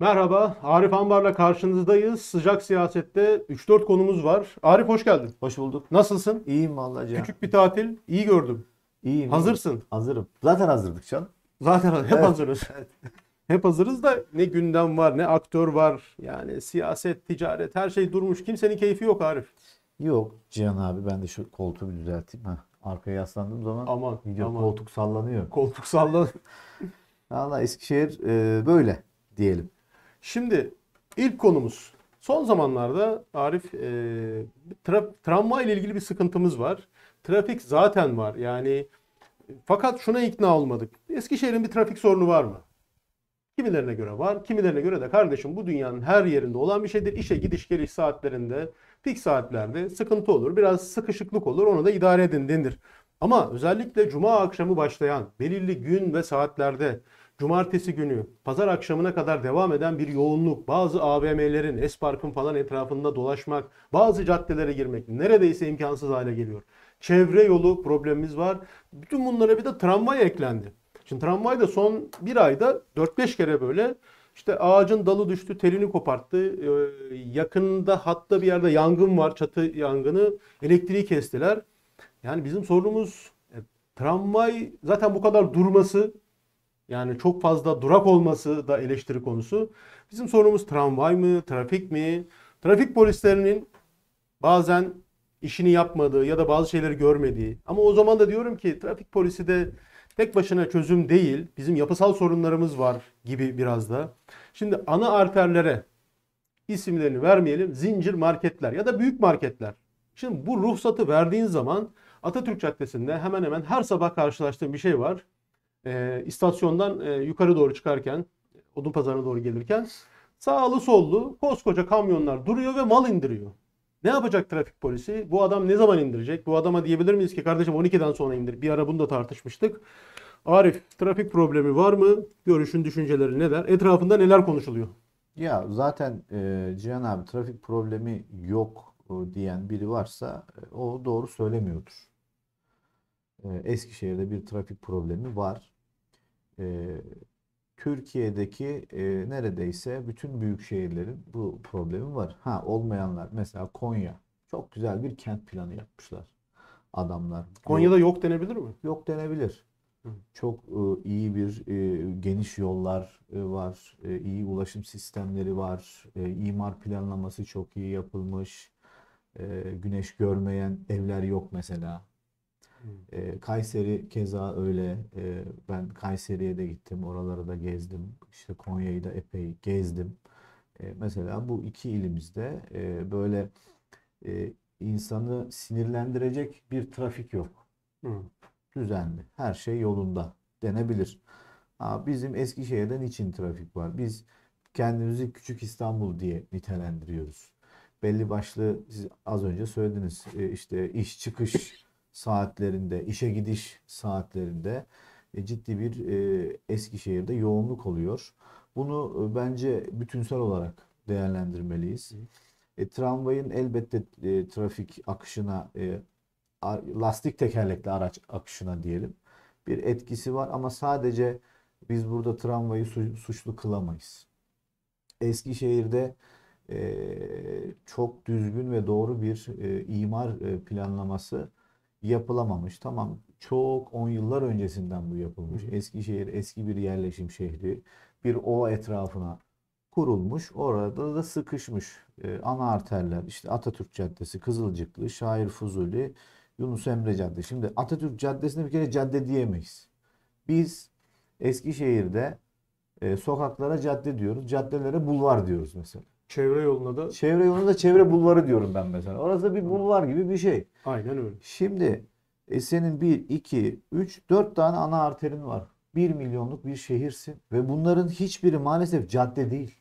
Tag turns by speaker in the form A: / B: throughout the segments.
A: Merhaba, Arif Ambar'la karşınızdayız. Sıcak siyasette 3-4 konumuz var. Arif hoş geldin. Hoş bulduk. Nasılsın? İyiyim vallahi canım. Küçük bir tatil, iyi gördüm. İyiyim. Hazırsın. iyiyim.
B: Hazırım. Zaten hazırdık canım.
A: Zaten hep Evet. hazırız. Hep hazırız da ne gündem var, ne aktör var. Yani siyaset, ticaret, her şey durmuş. Kimsenin keyfi yok Arif.
B: Yok Cihan abi ben de şu koltuğu düzelteyim. ha. Arkaya yaslandığım zaman Aman, video aman. koltuk sallanıyor. Koltuk sallanıyor. Valla Eskişehir e, böyle diyelim. Şimdi ilk konumuz.
A: Son zamanlarda Arif e, tra- tramvay ile ilgili bir sıkıntımız var. Trafik zaten var. Yani fakat şuna ikna olmadık. Eskişehir'in bir trafik sorunu var mı? Kimilerine göre var, kimilerine göre de kardeşim bu dünyanın her yerinde olan bir şeydir. İşe gidiş geliş saatlerinde, pik saatlerde sıkıntı olur, biraz sıkışıklık olur, onu da idare edin denir. Ama özellikle cuma akşamı başlayan belirli gün ve saatlerde cumartesi günü pazar akşamına kadar devam eden bir yoğunluk, bazı AVM'lerin, Espark'ın falan etrafında dolaşmak, bazı caddelere girmek neredeyse imkansız hale geliyor. Çevre yolu problemimiz var. Bütün bunlara bir de tramvay eklendi. Şimdi tramvay da son bir ayda 4-5 kere böyle işte ağacın dalı düştü, telini koparttı. Ee, yakında hatta bir yerde yangın var, çatı yangını. Elektriği kestiler. Yani bizim sorunumuz e, tramvay zaten bu kadar durması yani çok fazla durak olması da eleştiri konusu. Bizim sorunumuz tramvay mı, trafik mi? Trafik polislerinin bazen işini yapmadığı ya da bazı şeyleri görmediği. Ama o zaman da diyorum ki trafik polisi de tek başına çözüm değil. Bizim yapısal sorunlarımız var gibi biraz da. Şimdi ana arterlere isimlerini vermeyelim. Zincir marketler ya da büyük marketler. Şimdi bu ruhsatı verdiğin zaman Atatürk Caddesi'nde hemen hemen her sabah karşılaştığım bir şey var e, istasyondan e, yukarı doğru çıkarken, odun pazarına doğru gelirken sağlı sollu koskoca kamyonlar duruyor ve mal indiriyor. Ne yapacak trafik polisi? Bu adam ne zaman indirecek? Bu adama diyebilir miyiz ki kardeşim 12'den sonra indir. Bir ara bunu da tartışmıştık. Arif, trafik problemi var mı? Görüşün, düşünceleri ne der? Etrafında neler konuşuluyor?
B: Ya zaten e, Cihan abi trafik problemi yok e, diyen biri varsa e, o doğru söylemiyordur. E, Eskişehir'de bir trafik problemi var e, Türkiye'deki e, neredeyse bütün büyük şehirlerin bu problemi var. Ha olmayanlar mesela Konya çok güzel bir kent planı yapmışlar adamlar. Konya'da yok, yok denebilir mi? Yok denebilir. Çok e, iyi bir e, geniş yollar e, var, e, iyi ulaşım sistemleri var, e, imar planlaması çok iyi yapılmış, e, güneş görmeyen evler yok mesela. E, Kayseri keza öyle. E, ben Kayseri'ye de gittim. Oraları da gezdim. İşte Konya'yı da epey gezdim. E, mesela bu iki ilimizde e, böyle e, insanı sinirlendirecek bir trafik yok. Hı. Hmm. Düzenli. Her şey yolunda denebilir. Aa, bizim Eskişehir'den için trafik var. Biz kendimizi küçük İstanbul diye nitelendiriyoruz. Belli başlı siz az önce söylediniz e, işte iş çıkış saatlerinde, işe gidiş saatlerinde e, ciddi bir e, Eskişehir'de yoğunluk oluyor. Bunu e, bence bütünsel olarak değerlendirmeliyiz. E, tramvayın elbette e, trafik akışına, e, lastik tekerlekli araç akışına diyelim bir etkisi var ama sadece biz burada tramvayı su, suçlu kılamayız. Eskişehir'de e, çok düzgün ve doğru bir e, imar e, planlaması yapılamamış. Tamam çok on yıllar öncesinden bu yapılmış. eski şehir eski bir yerleşim şehri. Bir o etrafına kurulmuş. Orada da sıkışmış. Ee, ana arterler işte Atatürk Caddesi, Kızılcıklı, Şair Fuzuli, Yunus Emre Caddesi. Şimdi Atatürk Caddesi'ne bir kere cadde diyemeyiz. Biz Eskişehir'de e, sokaklara cadde diyoruz. Caddelere bulvar diyoruz mesela. Çevre yoluna da? Çevre yoluna da çevre bulvarı diyorum ben mesela. Orası da bir bulvar gibi bir şey. Aynen öyle. Şimdi e senin 1, 2, 3, 4 tane ana arterin var. 1 milyonluk bir şehirsin ve bunların hiçbiri maalesef cadde değil.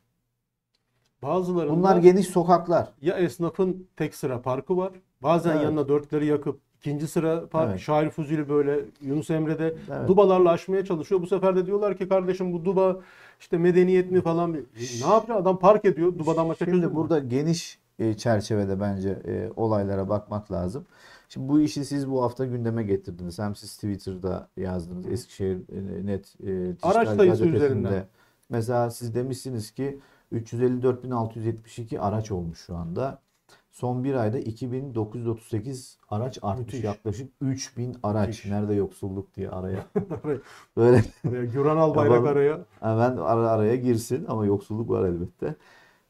A: Bazıları Bunlar geniş
B: sokaklar.
A: Ya esnafın tek sıra parkı var. Bazen evet. yanına dörtleri yakıp ikinci sıra park evet. şair fuzuli böyle Yunus Emre'de evet. dubalarla aşmaya çalışıyor. Bu sefer de diyorlar ki kardeşim bu duba işte medeniyet mi falan
B: ne yapıyor adam park ediyor dubadan başka Şimdi burada mu? geniş e, çerçevede bence e, olaylara bakmak lazım. Şimdi bu işi siz bu hafta gündeme getirdiniz. Hem siz Twitter'da yazdınız. Eskişehir e, net e, üzerinde. Mesela siz demişsiniz ki 354.672 araç olmuş şu anda. Son bir ayda 2938 araç artmış. Müthiş. Yaklaşık 3000 araç. Müthiş. Nerede yoksulluk diye araya. Böyle. araya, Güran Albayrak araya. Hemen ara, araya girsin ama yoksulluk var elbette.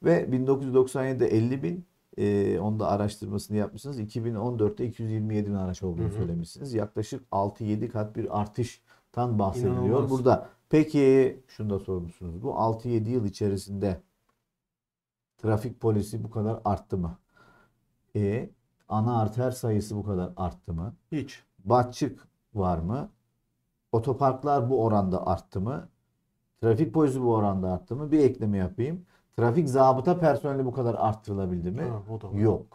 B: Ve 1997'de 50 bin, e, onda araştırmasını yapmışsınız. 2014'te 227 bin araç olduğunu hı hı. söylemişsiniz. Yaklaşık 6-7 kat bir artıştan bahsediliyor İnanılmaz. burada. Peki şunu da sormuşsunuz. Bu 6-7 yıl içerisinde trafik polisi bu kadar arttı mı? E, ana arter sayısı bu kadar arttı mı? Hiç. Batçık var mı? Otoparklar bu oranda arttı mı? Trafik polisi bu oranda arttı mı? Bir ekleme yapayım. Trafik zabıta personeli bu kadar arttırılabildi mi? Ha, o da var. Yok.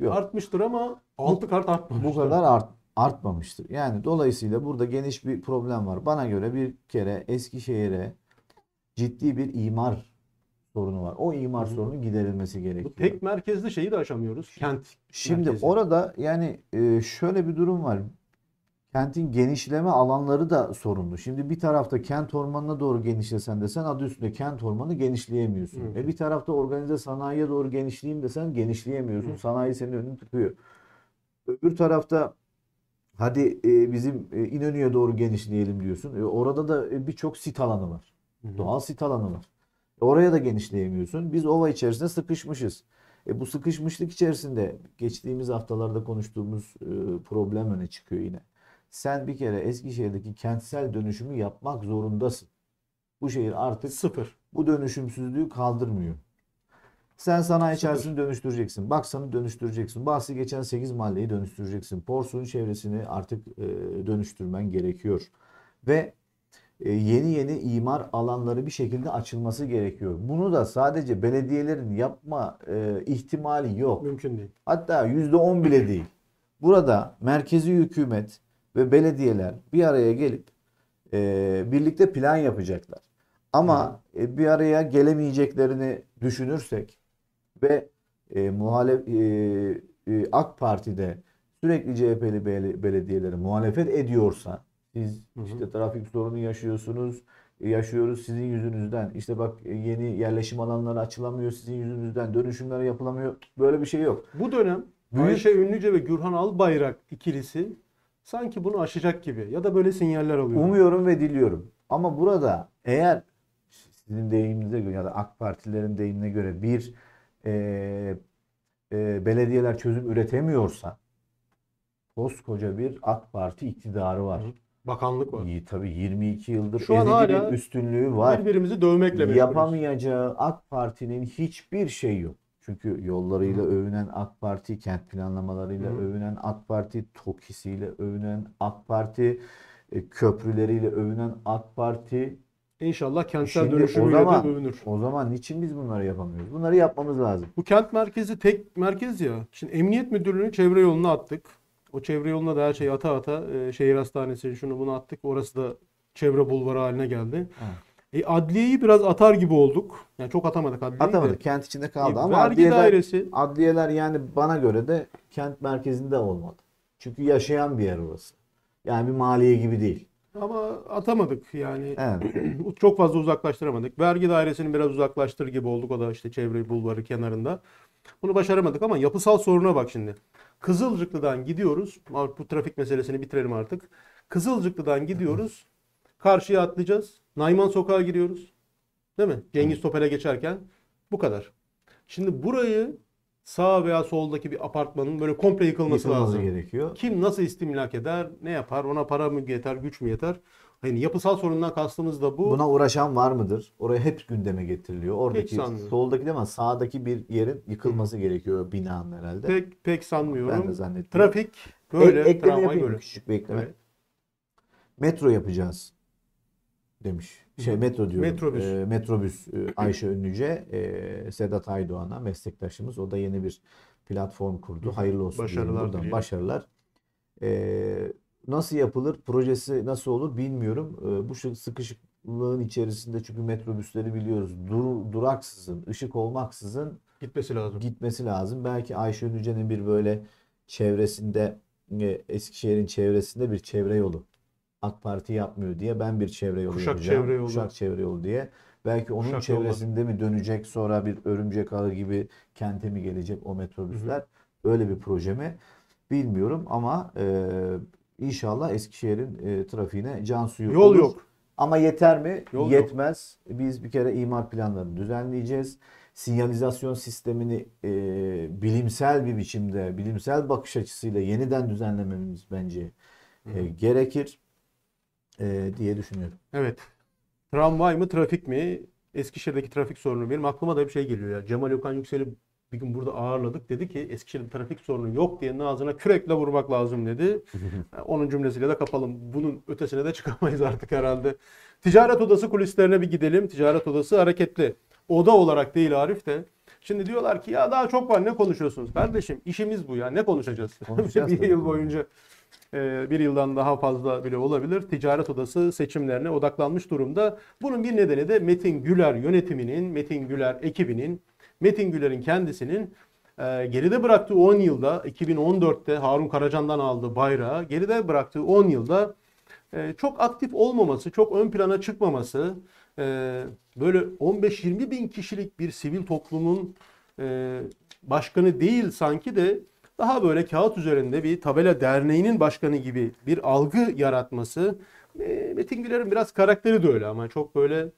B: Yok. Artmıştır ama altı kart artmamıştır. Bu kadar art, artmamıştır. Yani dolayısıyla burada geniş bir problem var. Bana göre bir kere Eskişehir'e ciddi bir imar sorunu var. O imar sorunu giderilmesi gerekiyor. Bu
A: tek merkezli şeyi de aşamıyoruz. Kent.
B: Şimdi merkezi. orada yani e, şöyle bir durum var kentin genişleme alanları da sorunlu. Şimdi bir tarafta kent ormanına doğru genişlesen desen adı üstünde kent ormanı genişleyemiyorsun. Hı. E bir tarafta organize sanayiye doğru genişleyeyim desen genişleyemiyorsun. Hı. Sanayi senin önünü tıkıyor. Öbür tarafta hadi e, bizim e, İnönü'ye doğru genişleyelim diyorsun. E, orada da e, birçok sit alanı var. Hı. Doğal sit alanı var. E, oraya da genişleyemiyorsun. Biz ova içerisinde sıkışmışız. E, bu sıkışmışlık içerisinde geçtiğimiz haftalarda konuştuğumuz e, problem öne çıkıyor yine sen bir kere Eskişehir'deki kentsel dönüşümü yapmak zorundasın. Bu şehir artık sıfır. Bu dönüşümsüzlüğü kaldırmıyor. Sen sanayi sıfır. içerisini dönüştüreceksin. Baksan'ı dönüştüreceksin. Bahsi geçen 8 mahalleyi dönüştüreceksin. Porsu'nun çevresini artık e, dönüştürmen gerekiyor. Ve e, yeni yeni imar alanları bir şekilde açılması gerekiyor. Bunu da sadece belediyelerin yapma e, ihtimali yok. Mümkün değil. Hatta %10 bile değil. Burada merkezi hükümet ve belediyeler bir araya gelip e, birlikte plan yapacaklar. Ama e, bir araya gelemeyeceklerini düşünürsek ve e, muhalef e, e, AK Parti'de sürekli CHP'li belediyeleri muhalefet ediyorsa siz işte trafik sorunu yaşıyorsunuz, e, yaşıyoruz sizin yüzünüzden. İşte bak e, yeni yerleşim alanları açılamıyor sizin yüzünüzden. Dönüşümler yapılamıyor. Böyle bir şey yok. Bu dönem Büyük... Ayşe Ünlüce ve Gürhan Albayrak ikilisi sanki bunu aşacak gibi ya da böyle sinyaller alıyorum. Umuyorum ve diliyorum. Ama burada eğer sizin deyiminize göre ya da AK Partilerin deyimine göre bir e, e, belediyeler çözüm üretemiyorsa koskoca bir AK Parti iktidarı var. Hı. Bakanlık var. İyi, tabii 22 yıldır Şu an hala üstünlüğü var. Birbirimizi dövmekle meşgulüz. Yapamayacağı AK Parti'nin hiçbir şey yok. Çünkü yollarıyla Hı. övünen AK Parti, kent planlamalarıyla Hı. övünen AK Parti, TOKİ'siyle övünen AK Parti, e, köprüleriyle övünen AK Parti.
A: İnşallah kentsel Şimdi dönüşümüyle o zaman, de
B: övünür. O zaman niçin biz bunları yapamıyoruz? Bunları yapmamız lazım.
A: Bu kent merkezi tek merkez ya. Şimdi Emniyet Müdürlüğü'nü çevre yoluna attık. O çevre yoluna da her şeyi ata ata e, şehir hastanesi şunu bunu attık. Orası da çevre bulvarı haline geldi. Evet. E, adliyeyi biraz atar gibi olduk. Yani çok atamadık adliyeyi Atamadık. De. Kent içinde kaldı e, ama vergi adliyeler,
B: dairesi. adliyeler yani bana göre de kent merkezinde olmadı. Çünkü yaşayan bir yer orası. Yani bir maliye gibi değil.
A: Ama atamadık yani. Evet. çok fazla uzaklaştıramadık. Vergi dairesini biraz uzaklaştır gibi olduk. O da işte çevre bulvarı kenarında. Bunu başaramadık ama yapısal soruna bak şimdi. Kızılcıklı'dan gidiyoruz. Bu trafik meselesini bitirelim artık. Kızılcıklı'dan gidiyoruz. Karşıya atlayacağız. Nayman Sokağı giriyoruz. Değil mi? Cengiz Topel'e geçerken bu kadar. Şimdi burayı sağ veya soldaki bir apartmanın böyle komple yıkılması Yıkılması lazım. gerekiyor. Kim nasıl istimlak eder, ne yapar, ona para mı yeter, güç mü yeter? Hani yapısal sorundan kastımız da bu. Buna
B: uğraşan var mıdır? Oraya hep gündeme getiriliyor. Oradaki sanmıyorum. soldaki değil mi? sağdaki bir yerin yıkılması gerekiyor binanın herhalde. Pek pek sanmıyorum. Ben de zannetmiyorum. Trafik böyle, Ek, ekleme yapayım böyle. Küçük bir ekleme. Evet. Metro yapacağız demiş. Şey metro diyor ee, Metrobüs. E, metrobüs Ayşe Ünlüce e, Sedat Aydoğan'a meslektaşımız. O da yeni bir platform kurdu. Hayırlı olsun. Başarılar. Buradan başarılar. E, nasıl yapılır? Projesi nasıl olur bilmiyorum. E, bu sıkışıklığın içerisinde çünkü metrobüsleri biliyoruz. Dur, duraksızın, ışık olmaksızın gitmesi lazım. Gitmesi lazım. Belki Ayşe Ünlüce'nin bir böyle çevresinde e, Eskişehir'in çevresinde bir çevre yolu AK Parti yapmıyor diye ben bir çevre yolu Kuşak yapacağım. Çevre yolu. Kuşak çevre yolu diye. Belki onun Kuşak çevresinde yolu. mi dönecek sonra bir örümcek ağı gibi kente mi gelecek o metrobüsler? Hı hı. Öyle bir proje mi? Bilmiyorum ama e, inşallah Eskişehir'in e, trafiğine can suyu Yol olur. yok. Ama yeter mi? Yol Yetmez. Yok. Biz bir kere imar planlarını düzenleyeceğiz. Sinyalizasyon sistemini e, bilimsel bir biçimde, bilimsel bakış açısıyla yeniden düzenlememiz bence e, gerekir e, diye düşünüyorum.
A: Evet. Tramvay mı trafik mi? Eskişehir'deki trafik sorunu benim aklıma da bir şey geliyor ya. Cemal Okan Yüksel'i bir gün burada ağırladık. Dedi ki Eskişehir'de trafik sorunu yok diye ağzına kürekle vurmak lazım dedi. Onun cümlesiyle de kapalım. Bunun ötesine de çıkamayız artık herhalde. Ticaret odası kulislerine bir gidelim. Ticaret odası hareketli. Oda olarak değil Arif de. Şimdi diyorlar ki ya daha çok var ne konuşuyorsunuz? Kardeşim işimiz bu ya ne konuşacağız? bir yıl boyunca. Ee, bir yıldan daha fazla bile olabilir. Ticaret Odası seçimlerine odaklanmış durumda. Bunun bir nedeni de Metin Güler yönetiminin, Metin Güler ekibinin, Metin Güler'in kendisinin e, geride bıraktığı 10 yılda 2014'te Harun Karacan'dan aldığı bayrağı geride bıraktığı 10 yılda e, çok aktif olmaması, çok ön plana çıkmaması, e, böyle 15-20 bin kişilik bir sivil toplumun başkanı değil sanki de daha böyle kağıt üzerinde bir tabela derneğinin başkanı gibi bir algı yaratması e, Metin Güler'in biraz karakteri de öyle ama çok böyle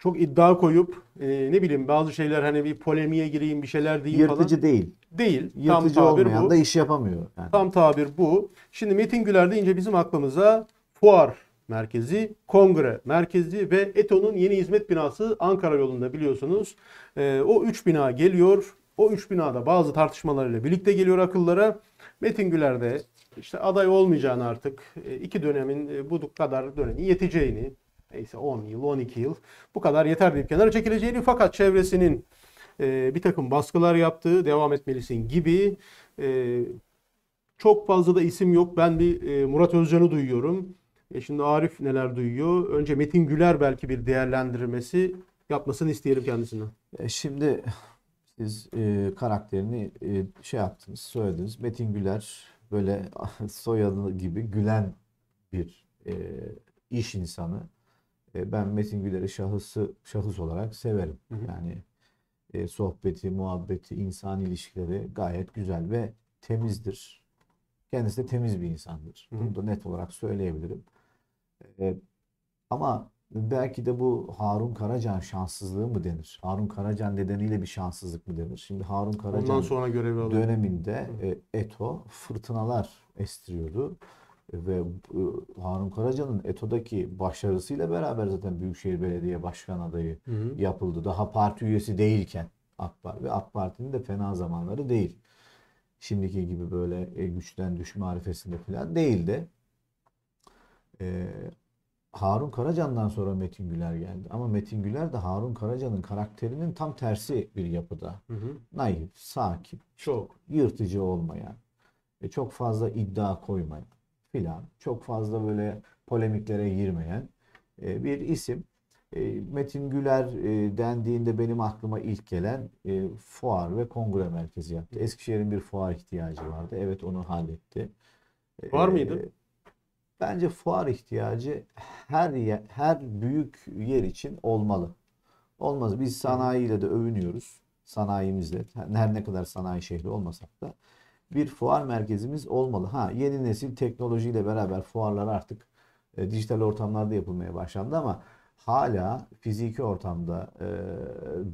A: çok iddia koyup e, ne bileyim bazı şeyler hani bir polemiğe gireyim bir şeyler diyeyim Yırtıcı falan. Yırtıcı değil. Değil. Yırtıcı tam tabir olmayan bu. da iş
B: yapamıyor. Yani.
A: Tam tabir bu. Şimdi Metin Güler deyince bizim aklımıza fuar merkezi, kongre merkezi ve ETO'nun yeni hizmet binası Ankara yolunda biliyorsunuz. E, o üç bina geliyor. O üç binada bazı tartışmalarıyla birlikte geliyor akıllara. Metin Güler de işte aday olmayacağını artık e, iki dönemin e, bu kadar dönemi yeteceğini neyse 10 yıl 12 yıl bu kadar yeter deyip kenara çekileceğini fakat çevresinin e, bir takım baskılar yaptığı devam etmelisin gibi çok fazla da isim yok. Ben bir Murat Özcan'ı duyuyorum. şimdi Arif neler duyuyor? Önce Metin Güler belki bir değerlendirmesi yapmasını isteyelim kendisine
B: Şimdi siz e, karakterini e, şey yaptınız, söylediniz. Metin Güler böyle soyadı gibi gülen bir e, iş insanı. E, ben Metin Güler'i şahısı şahıs olarak severim. Hı hı. Yani e, sohbeti, muhabbeti, insan ilişkileri gayet güzel ve temizdir. Kendisi de temiz bir insandır. Hı hı. Bunu da net olarak söyleyebilirim. E, ama Belki de bu Harun Karacan şanssızlığı mı denir? Harun Karacan nedeniyle bir şanssızlık mı denir? Şimdi Harun Karacan Ondan sonra görevi döneminde e, ETO fırtınalar estiriyordu ve e, Harun Karaca'nın ETO'daki başarısıyla beraber zaten Büyükşehir Belediye Başkan adayı hı hı. yapıldı. Daha parti üyesi değilken AK Parti ve AK Parti'nin de fena zamanları değil. Şimdiki gibi böyle e, güçten düşme arifesinde falan değildi. Ee, Harun Karacan'dan sonra Metin Güler geldi. Ama Metin Güler de Harun Karacan'ın karakterinin tam tersi bir yapıda. Hı hı. Naif, sakin, çok yırtıcı olmayan, çok fazla iddia koymayan filan, çok fazla böyle polemiklere girmeyen e, bir isim. E, Metin Güler e, dendiğinde benim aklıma ilk gelen fuar ve kongre merkezi yaptı. Eskişehir'in bir fuar ihtiyacı vardı. Evet onu halletti. Var mıydı? Bence fuar ihtiyacı her yer, her büyük yer için olmalı. Olmaz. Biz sanayiyle de övünüyoruz. Sanayimizle. Her ne kadar sanayi şehri olmasak da bir fuar merkezimiz olmalı. Ha yeni nesil teknolojiyle beraber fuarlar artık e, dijital ortamlarda yapılmaya başlandı ama hala fiziki ortamda e,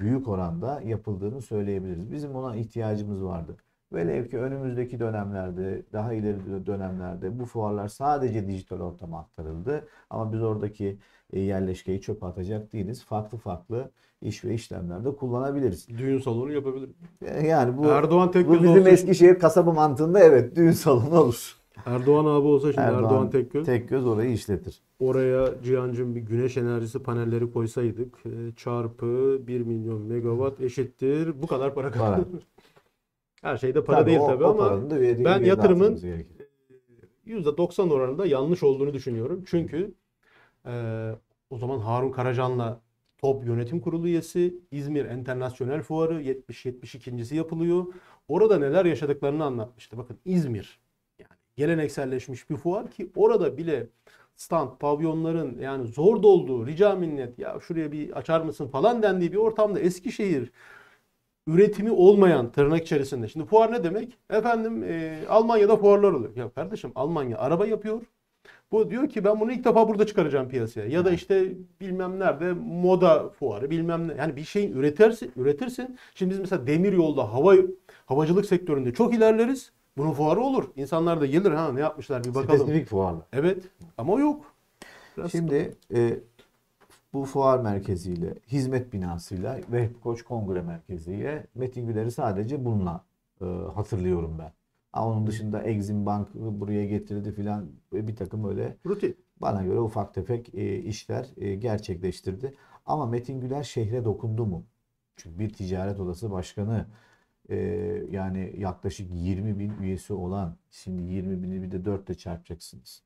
B: büyük oranda yapıldığını söyleyebiliriz. Bizim ona ihtiyacımız vardı. Velev ki önümüzdeki dönemlerde, daha ileri dönemlerde bu fuarlar sadece dijital ortama aktarıldı. Ama biz oradaki e, yerleşkeyi çöpe atacak değiliz. Farklı farklı iş ve işlemlerde kullanabiliriz. Düğün salonu yapabilir. E, yani bu, Erdoğan tek bu bizim olsa... Eskişehir kasabı mantığında evet düğün salonu olur. Erdoğan abi olsa şimdi Erdoğan, Erdoğan tek göz orayı işletir.
A: Oraya Cihan'cığım bir güneş enerjisi panelleri koysaydık e, çarpı 1 milyon megawatt eşittir bu kadar para kaldı. Her şeyde para tabii değil o, tabii o ama ben yatırımın %90 oranında yanlış olduğunu düşünüyorum. Çünkü e, o zaman Harun Karacan'la Top Yönetim Kurulu üyesi, İzmir Enternasyonel Fuarı 70-72.si yapılıyor. Orada neler yaşadıklarını anlatmıştı. Bakın İzmir yani gelenekselleşmiş bir fuar ki orada bile stand, pavyonların yani zor dolduğu, rica minnet ya şuraya bir açar mısın falan dendiği bir ortamda Eskişehir üretimi olmayan tırnak içerisinde. Şimdi fuar ne demek? Efendim e, Almanya'da fuarlar oluyor. Ya kardeşim Almanya araba yapıyor. Bu diyor ki ben bunu ilk defa burada çıkaracağım piyasaya. Ya da işte bilmem nerede moda fuarı bilmem ne. Yani bir şeyin üretersin, üretirsin. Şimdi biz mesela demir yolda hava havacılık sektöründe çok ilerleriz. Bunun fuarı olur. İnsanlar da gelir ha ne yapmışlar bir bakalım. Spesifik fuarlar. Evet
B: ama yok. Biraz Şimdi e, bu fuar merkeziyle, hizmet binasıyla ve Koç Kongre Merkezi'yle Metin Güler'i sadece bununla e, hatırlıyorum ben. Ama onun dışında Exim Bank buraya getirdi filan e, bir takım öyle rutin bana göre ufak tefek e, işler e, gerçekleştirdi. Ama Metin Güler şehre dokundu mu? Çünkü bir ticaret odası başkanı e, yani yaklaşık 20 bin üyesi olan şimdi 20 bini bir de 4 ile çarpacaksınız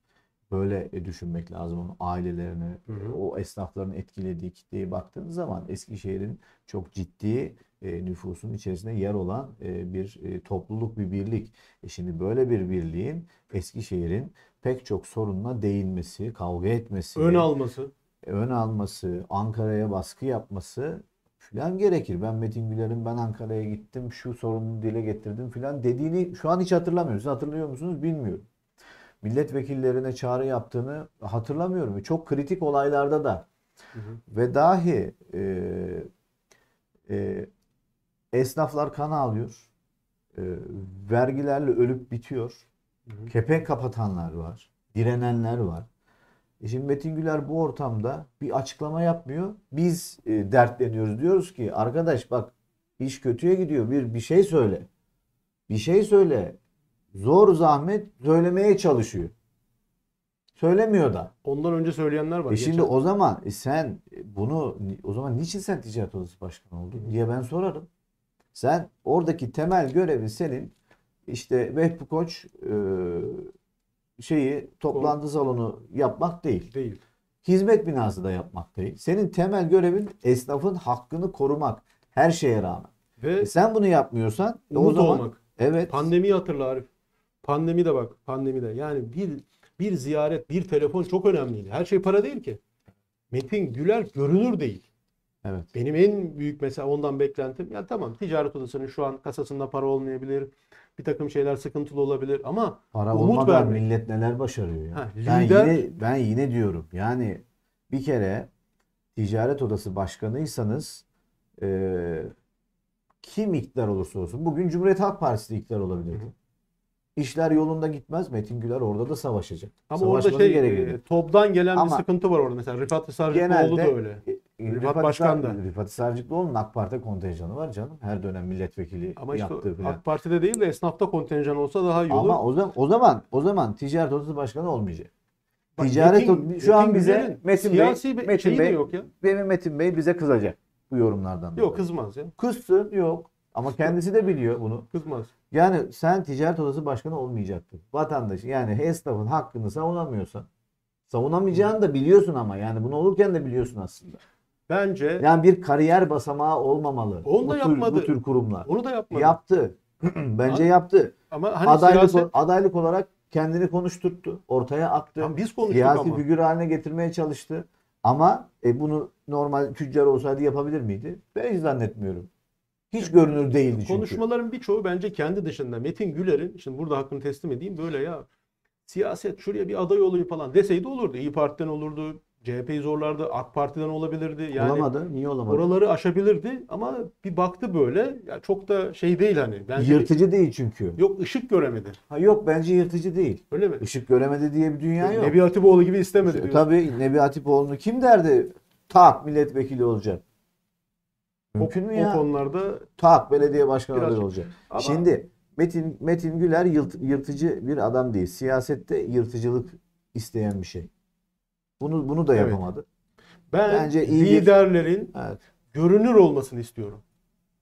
B: böyle e, düşünmek lazım. Onun ailelerini, hı hı. o esnafların etkilediği kitleye baktığınız zaman Eskişehir'in çok ciddi e, nüfusun içerisinde yer olan e, bir topluluk, bir birlik. şimdi böyle bir birliğin Eskişehir'in pek çok sorunla değinmesi, kavga etmesi, ön alması, ön alması, Ankara'ya baskı yapması filan gerekir. Ben Metin Güler'in ben Ankara'ya gittim, şu sorunu dile getirdim filan dediğini şu an hiç hatırlamıyoruz. Hatırlıyor musunuz bilmiyorum milletvekillerine çağrı yaptığını hatırlamıyorum. Çok kritik olaylarda da hı hı. ve dahi e, e, esnaflar kan alıyor, E, vergilerle ölüp bitiyor. Hı hı. Kepenk kapatanlar var. Direnenler var. E şimdi Metin Güler bu ortamda bir açıklama yapmıyor. Biz e, dertleniyoruz. Diyoruz ki arkadaş bak iş kötüye gidiyor. Bir bir şey söyle. Bir şey söyle zor zahmet söylemeye çalışıyor. Söylemiyor da.
A: Ondan önce söyleyenler var. E şimdi o
B: zaman e sen bunu o zaman niçin sen ticaret odası başkanı oldun diye ben sorarım. Sen oradaki temel görevin senin işte Vehbi Koç e, şeyi toplantı salonu yapmak değil. Değil. Hizmet binası da yapmak değil. Senin temel görevin esnafın hakkını korumak her şeye rağmen. Ve e sen bunu yapmıyorsan e o zaman olmak. evet.
A: Pandemi hatırla Arif. Pandemi de bak pandemi de yani bir bir ziyaret bir telefon çok önemliydi. Her şey para değil ki. Metin Güler görünür değil. Evet. Benim en büyük mesela ondan beklentim ya tamam ticaret odasının şu an kasasında para olmayabilir. Bir takım şeyler sıkıntılı olabilir ama para umut vermek.
B: millet neler başarıyor ya. Ha, lider... Ben yine ben yine diyorum. Yani bir kere ticaret odası başkanıysanız e, kim iktidar olursa olsun bugün Cumhuriyet Halk Partisi iktidar olabilirdi. Hı hı. İşler yolunda gitmez. Metin Güler orada da savaşacak. Ama orada şey gerekir. E,
A: toptan gelen Ama bir sıkıntı var orada. Mesela Rifat Sarıcıoğlu da öyle.
B: E, Rifat, Rifat Başkan da. Rifat Sarıcıoğlu'nun AK Parti kontenjanı var canım. Her dönem milletvekili Ama işte yaptığı falan. AK
A: Parti'de değil de esnafta
B: kontenjan olsa daha iyi olur. Ama o zaman o zaman o zaman Ticaret Odası Başkanı olmayacak. Bak, Ticaret Metin, Odası, şu an bize Metin Bey, bir Metin Bey, yok ya. benim Metin Bey bize kızacak bu yorumlardan. Yok dolayı. kızmaz ya. Kızsın yok. Ama kendisi de biliyor bunu. Kızmaz. Yani sen ticaret odası başkanı olmayacaktın. Vatandaş yani esnafın hakkını savunamıyorsan savunamayacağını da biliyorsun ama yani bunu olurken de biliyorsun aslında. Bence yani bir kariyer basamağı olmamalı. Onu da bu tür, yapmadı. Bu tür kurumlar. Onu da yapmadı. Yaptı. Bence ama, yaptı.
A: Ama hani adaylık siyaset...
B: adaylık olarak kendini konuşturttu. Ortaya aktı. Yani biz konuştuk siyasi ama. figür haline getirmeye çalıştı. Ama e, bunu normal tüccar olsaydı yapabilir miydi? Ben hiç zannetmiyorum. Hiç görünür değildi çünkü.
A: Konuşmaların birçoğu bence kendi dışında. Metin Güler'in, şimdi burada hakkını teslim edeyim böyle ya siyaset şuraya bir aday olayım falan deseydi olurdu. İyi Parti'den olurdu, CHP'yi zorlardı, AK Parti'den olabilirdi. Yani olamadı. Niye olamadı? Oraları
B: aşabilirdi
A: ama bir baktı böyle. Ya çok da şey değil hani. Bence
B: yırtıcı değil çünkü. Yok ışık göremedi. Ha yok bence yırtıcı değil. Öyle mi? Işık göremedi diye bir dünya e, yok. Nebi Hatipoğlu gibi istemedi. İşte, Tabii Nebi Hatipoğlu'nu kim derdi? Tak milletvekili olacak. Mümkün mü ya? O konularda tak belediye başkanı adayı olacak. Ama... Şimdi Metin Metin Güler yırt, yırtıcı bir adam değil. Siyasette yırtıcılık isteyen bir şey. Bunu bunu da yapamadı. Evet. Ben Bence
A: liderlerin bir... evet. görünür olmasını istiyorum.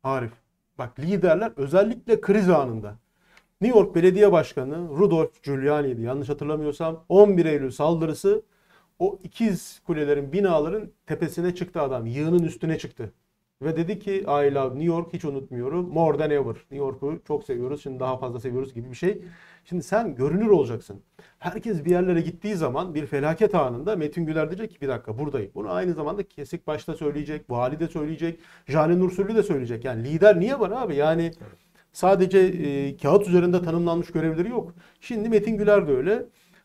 A: Arif. Bak liderler özellikle kriz anında. New York Belediye Başkanı Rudolf Giuliani'ydi yanlış hatırlamıyorsam. 11 Eylül saldırısı o ikiz kulelerin binaların tepesine çıktı adam. Yığının üstüne çıktı. Ve dedi ki I love New York hiç unutmuyorum. More than ever. New York'u çok seviyoruz. Şimdi daha fazla seviyoruz gibi bir şey. Şimdi sen görünür olacaksın. Herkes bir yerlere gittiği zaman bir felaket anında Metin Güler diyecek ki bir dakika buradayım. Bunu aynı zamanda Kesik Baş'ta söyleyecek, Vali de söyleyecek, Jale Nursürlü de söyleyecek. Yani lider niye var abi? Yani sadece e, kağıt üzerinde tanımlanmış görevleri yok. Şimdi Metin Güler de öyle.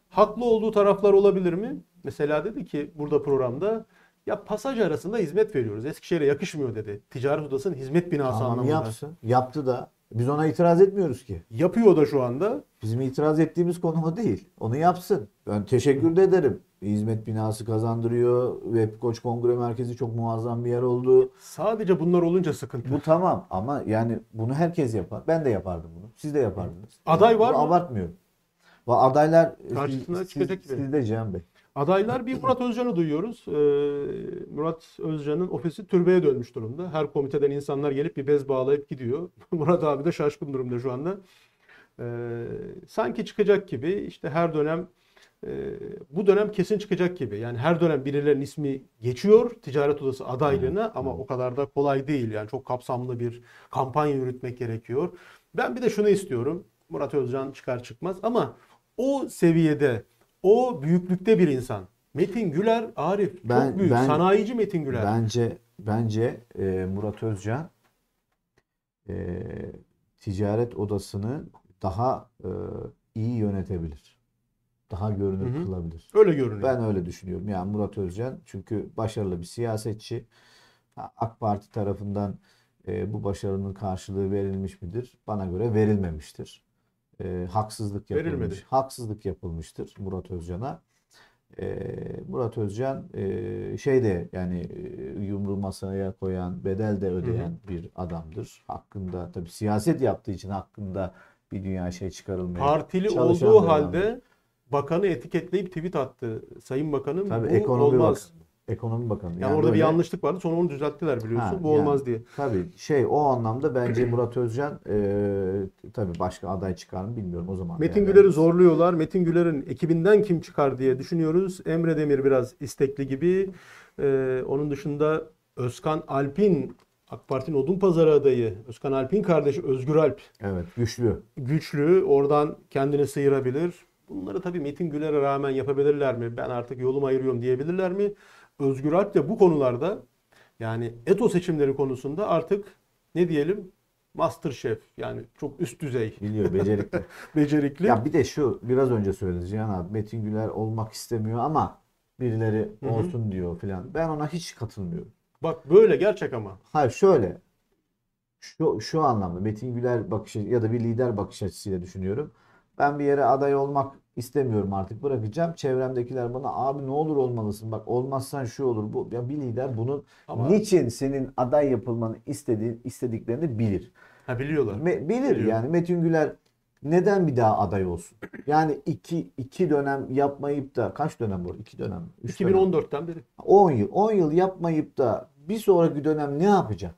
A: Haklı olduğu taraflar olabilir mi? Mesela dedi ki burada programda ya pasaj arasında hizmet veriyoruz. Eskişehir'e yakışmıyor dedi. Ticaret odasının hizmet binası tamam, anlamında. Yapsın.
B: Yaptı da. Biz ona itiraz etmiyoruz ki. Yapıyor da şu anda. Bizim itiraz ettiğimiz konu o değil. Onu yapsın. Ben teşekkür de ederim. Hizmet binası kazandırıyor. Web Koç Kongre Merkezi çok muazzam bir yer oldu. Sadece bunlar olunca sıkıntı. Bu tamam ama yani bunu herkes yapar. Ben de yapardım bunu. Siz de yapardınız. Aday yani var mı? Abartmıyorum. Adaylar e, Karşısına siz, çıkacak siz, siz de Cihan Bey.
A: Adaylar bir Murat Özcan'ı duyuyoruz. Ee, Murat Özcan'ın ofisi türbeye dönmüş durumda. Her komiteden insanlar gelip bir bez bağlayıp gidiyor. Murat abi de şaşkın durumda şu anda. Ee, sanki çıkacak gibi işte her dönem e, bu dönem kesin çıkacak gibi. Yani her dönem birilerinin ismi geçiyor ticaret odası adaylığına hmm. ama hmm. o kadar da kolay değil. Yani çok kapsamlı bir kampanya yürütmek gerekiyor. Ben bir de şunu istiyorum. Murat Özcan çıkar çıkmaz ama o seviyede o büyüklükte bir insan. Metin Güler
B: Arif ben, çok büyük ben, sanayici Metin Güler. Bence bence e, Murat Özcan e, ticaret odasını daha e, iyi yönetebilir. Daha görünür Hı-hı. kılabilir. Öyle görünüyor. Ben öyle düşünüyorum. Yani Murat Özcan çünkü başarılı bir siyasetçi. AK Parti tarafından e, bu başarının karşılığı verilmiş midir? Bana göre verilmemiştir e, haksızlık yapılmış. Verilmedi. Haksızlık yapılmıştır Murat Özcan'a. E, Murat Özcan e, şey de yani e, yumru masaya koyan, bedel de ödeyen hı hı. bir adamdır. Hakkında tabii siyaset yaptığı için hakkında bir dünya şey çıkarılmıyor Partili olduğu halde
A: bakanı etiketleyip tweet attı. Sayın Bakanım Tabii, bu ekonomi olmaz.
B: Bakanı. Ekonomi Bakanı. Yani, yani orada öyle... bir yanlışlık vardı. Sonra onu düzelttiler biliyorsun. Ha, Bu yani, olmaz diye. Tabii şey o anlamda bence Murat Özcan e, tabii başka aday çıkar mı bilmiyorum o zaman. Metin yani.
A: Güler'i zorluyorlar. Metin Güler'in ekibinden kim çıkar diye düşünüyoruz. Emre Demir biraz istekli gibi. E, onun dışında Özkan Alp'in AK Parti'nin Odunpazarı adayı Özkan Alp'in kardeşi Özgür Alp.
B: Evet güçlü.
A: Güçlü. Oradan kendini sıyırabilir. Bunları tabii Metin Güler'e rağmen yapabilirler mi? Ben artık yolumu ayırıyorum diyebilirler mi? Özgür Alp de bu konularda yani eto seçimleri konusunda artık ne diyelim master chef yani çok üst düzey. Biliyor becerikli. becerikli. Ya
B: bir de şu biraz önce söylediniz Cihan abi Metin Güler olmak istemiyor ama birileri olsun Hı-hı. diyor filan. Ben ona hiç katılmıyorum.
A: Bak böyle gerçek ama.
B: Hayır şöyle. Şu, şu anlamda Metin Güler bakış ya da bir lider bakış açısıyla düşünüyorum. Ben bir yere aday olmak istemiyorum artık bırakacağım. Çevremdekiler bana abi ne olur olmalısın bak olmazsan şu olur bu. Ya bir lider bunun Ama... niçin senin aday yapılmanı istediğin istediklerini bilir. Ha biliyorlar. Me- bilir Biliyor. yani Metin Güler neden bir daha aday olsun? Yani iki, iki dönem yapmayıp da kaç dönem bu? İki dönem. Üç 2014'ten dönem. beri. 10 yıl. 10 yıl yapmayıp da bir sonraki dönem ne yapacak?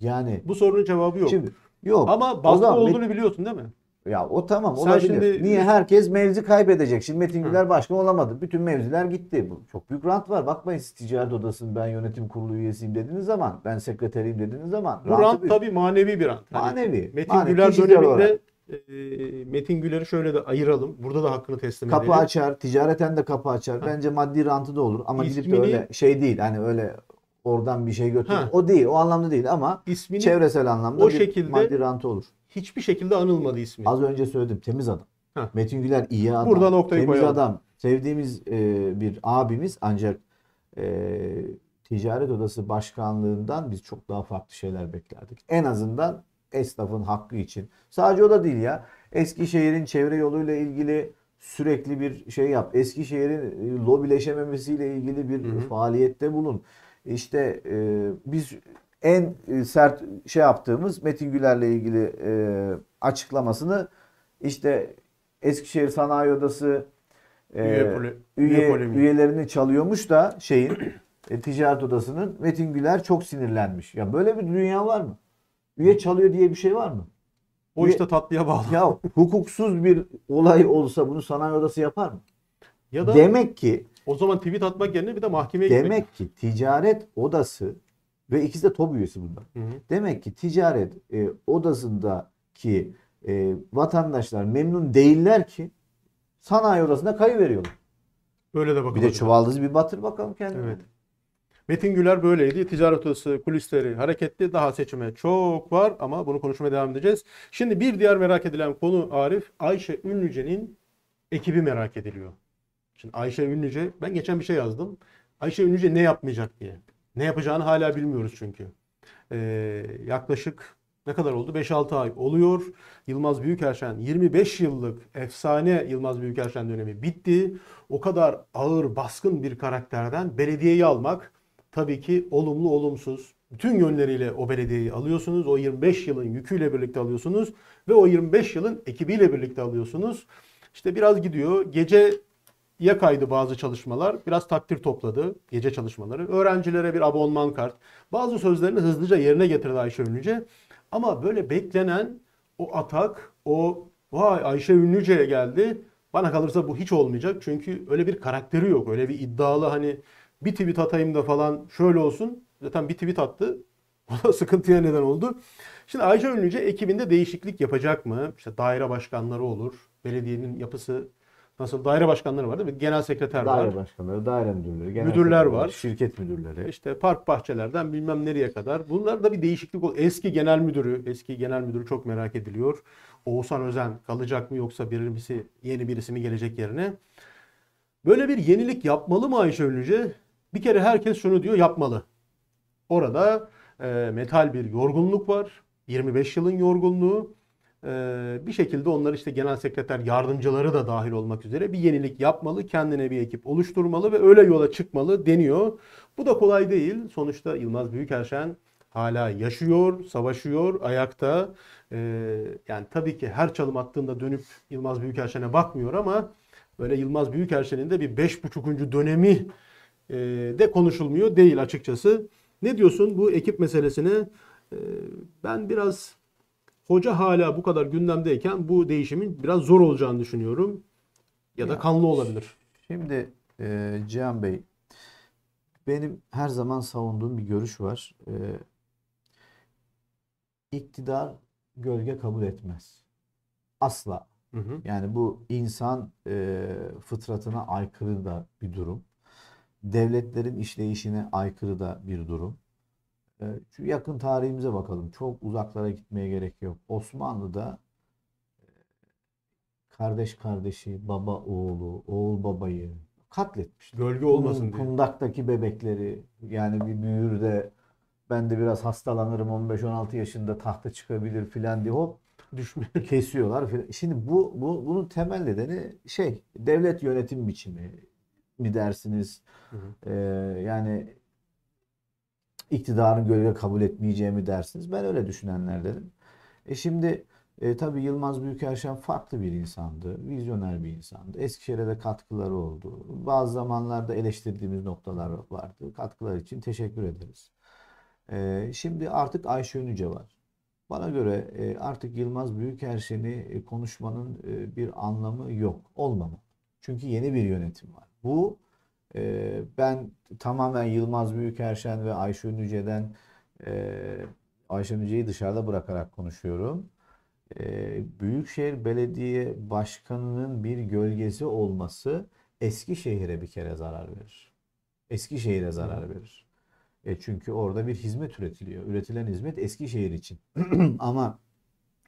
B: Yani bu sorunun cevabı yok. Şimdi, yok. Ama baskı olduğunu
A: Met- biliyorsun değil mi?
B: Ya o tamam Sen olabilir. Şimdi... Niye herkes mevzi kaybedecek? Şimdi Metin Güler Hı. başkan olamadı. Bütün mevziler gitti. Bu çok büyük rant var. Bakmayın siz ticaret odasının ben yönetim kurulu üyesiyim dediğiniz zaman, ben sekreteriyim dediğiniz zaman. Bu rant
A: büyük. tabii manevi bir rant. Hani manevi. Yani Metin manevi, Güler döneminde e, Metin Güler'i şöyle de ayıralım. Burada da hakkını teslim edelim. Kapı açar,
B: ticareten de kapı açar. Ha. Bence maddi rantı da olur ama İsmini... gidip de öyle şey değil. Hani öyle oradan bir şey götürür. O değil. O anlamda değil ama İsmini... çevresel anlamda o bir şekilde... maddi rantı olur hiçbir şekilde anılmadı ismi. Az önce söyledim temiz adam. Heh. Metin Güler iyi adam. Burada noktayı temiz koyalım. adam. Sevdiğimiz e, bir abimiz ancak e, ticaret odası başkanlığından biz çok daha farklı şeyler beklerdik. En azından esnafın hakkı için. Sadece o da değil ya. Eskişehir'in çevre yoluyla ilgili sürekli bir şey yap. Eskişehir'in e, lobileşememesiyle ilgili bir hı hı. faaliyette bulun. İşte e, biz en e, sert şey yaptığımız Metin Güler'le ilgili e, açıklamasını işte Eskişehir Sanayi Odası e, üye, üye, üye üyelerini çalıyormuş da şeyin e, ticaret odasının Metin Güler çok sinirlenmiş. Ya böyle bir dünya var mı? Üye çalıyor diye bir şey var mı? O üye, işte tatlıya bağlı. Ya hukuksuz bir olay olsa bunu sanayi odası yapar mı? Ya da demek ki o zaman tweet atmak yerine bir de mahkemeye demek gitmek. Demek ki ticaret odası ve ikisi de top üyesi bunlar. Hı hı. Demek ki ticaret e, odasındaki e, vatandaşlar memnun değiller ki sanayi odasına kayıveriyorlar.
A: Böyle de bakalım. Bir de çuvaldızı
B: bir batır bakalım kendine.
A: Evet. Metin Güler böyleydi. Ticaret odası kulisleri hareketli. Daha seçime çok var ama bunu konuşmaya devam edeceğiz. Şimdi bir diğer merak edilen konu Arif. Ayşe Ünlüce'nin ekibi merak ediliyor. Şimdi Ayşe Ünlüce, ben geçen bir şey yazdım. Ayşe Ünlüce ne yapmayacak diye. Ne yapacağını hala bilmiyoruz çünkü. Ee, yaklaşık ne kadar oldu? 5-6 ay oluyor. Yılmaz Büyükerşen 25 yıllık efsane Yılmaz Büyükerşen dönemi bitti. O kadar ağır, baskın bir karakterden belediyeyi almak tabii ki olumlu olumsuz. Bütün yönleriyle o belediyeyi alıyorsunuz. O 25 yılın yüküyle birlikte alıyorsunuz ve o 25 yılın ekibiyle birlikte alıyorsunuz. İşte biraz gidiyor. Gece ya kaydı bazı çalışmalar. Biraz takdir topladı gece çalışmaları. Öğrencilere bir abonman kart. Bazı sözlerini hızlıca yerine getirdi Ayşe Ünlüce. Ama böyle beklenen o atak, o vay Ayşe Ünlüce'ye geldi. Bana kalırsa bu hiç olmayacak. Çünkü öyle bir karakteri yok. Öyle bir iddialı hani bir tweet atayım da falan şöyle olsun. Zaten bir tweet attı. O da sıkıntıya neden oldu. Şimdi Ayşe Ünlüce ekibinde değişiklik yapacak mı? İşte daire başkanları olur. Belediyenin yapısı nasıl daire başkanları var değil mi? Genel sekreter daire var. Daire
B: başkanları, daire müdürleri, genel müdürler var. Şirket müdürleri.
A: İşte park bahçelerden bilmem nereye kadar. Bunlar da bir değişiklik oldu. Eski genel müdürü, eski genel müdürü çok merak ediliyor. Oğuzhan Özen kalacak mı yoksa birisi yeni birisi mi gelecek yerine? Böyle bir yenilik yapmalı mı Ayşe Ünlüce? Bir kere herkes şunu diyor yapmalı. Orada e, metal bir yorgunluk var. 25 yılın yorgunluğu. Ee, bir şekilde onlar işte genel sekreter yardımcıları da dahil olmak üzere bir yenilik yapmalı, kendine bir ekip oluşturmalı ve öyle yola çıkmalı deniyor. Bu da kolay değil. Sonuçta Yılmaz Büyükerşen hala yaşıyor, savaşıyor, ayakta. Ee, yani tabii ki her çalım attığında dönüp Yılmaz Büyükerşen'e bakmıyor ama böyle Yılmaz Büyükerşen'in de bir 5,5. dönemi e, de konuşulmuyor değil açıkçası. Ne diyorsun bu ekip meselesine? Ee, ben biraz hoca hala bu kadar gündemdeyken bu
B: değişimin biraz zor olacağını düşünüyorum. Ya da kanlı olabilir. Şimdi e, Cihan Bey benim her zaman savunduğum bir görüş var. E, iktidar gölge kabul etmez. Asla. Hı hı. Yani bu insan e, fıtratına aykırı da bir durum. Devletlerin işleyişine aykırı da bir durum. Ee, şu yakın tarihimize bakalım. Çok uzaklara gitmeye gerek yok. Osmanlı'da e, kardeş kardeşi, baba oğlu, oğul babayı katletmiş. Gölge olmasın diye. Kundaktaki bebekleri yani bir büyür de ben de biraz hastalanırım 15-16 yaşında tahta çıkabilir filan diye hop düşme kesiyorlar filan. Şimdi bu, bu bunun temel nedeni şey devlet yönetim biçimi mi dersiniz? Hı hı. Ee, yani iktidarın gölge kabul etmeyeceğimi dersiniz. Ben öyle düşünenler dedim. E şimdi e, tabii Yılmaz Büyükerşen farklı bir insandı. Vizyoner bir insandı. Eskişehir'e de katkıları oldu. Bazı zamanlarda eleştirdiğimiz noktalar vardı. Katkılar için teşekkür ederiz. E, şimdi artık Ayşe Önüce var. Bana göre e, artık Yılmaz Büyükerşen'i e, konuşmanın e, bir anlamı yok. Olmamalı. Çünkü yeni bir yönetim var. Bu ee, ben tamamen Yılmaz Büyükerşen ve Ayşe Ünlüce'den e, Ayşe Ünlüce'yi dışarıda bırakarak konuşuyorum. Ee, Büyükşehir Belediye Başkanı'nın bir gölgesi olması Eskişehir'e bir kere zarar verir. Eskişehir'e zarar verir. E çünkü orada bir hizmet üretiliyor. Üretilen hizmet Eskişehir için. Ama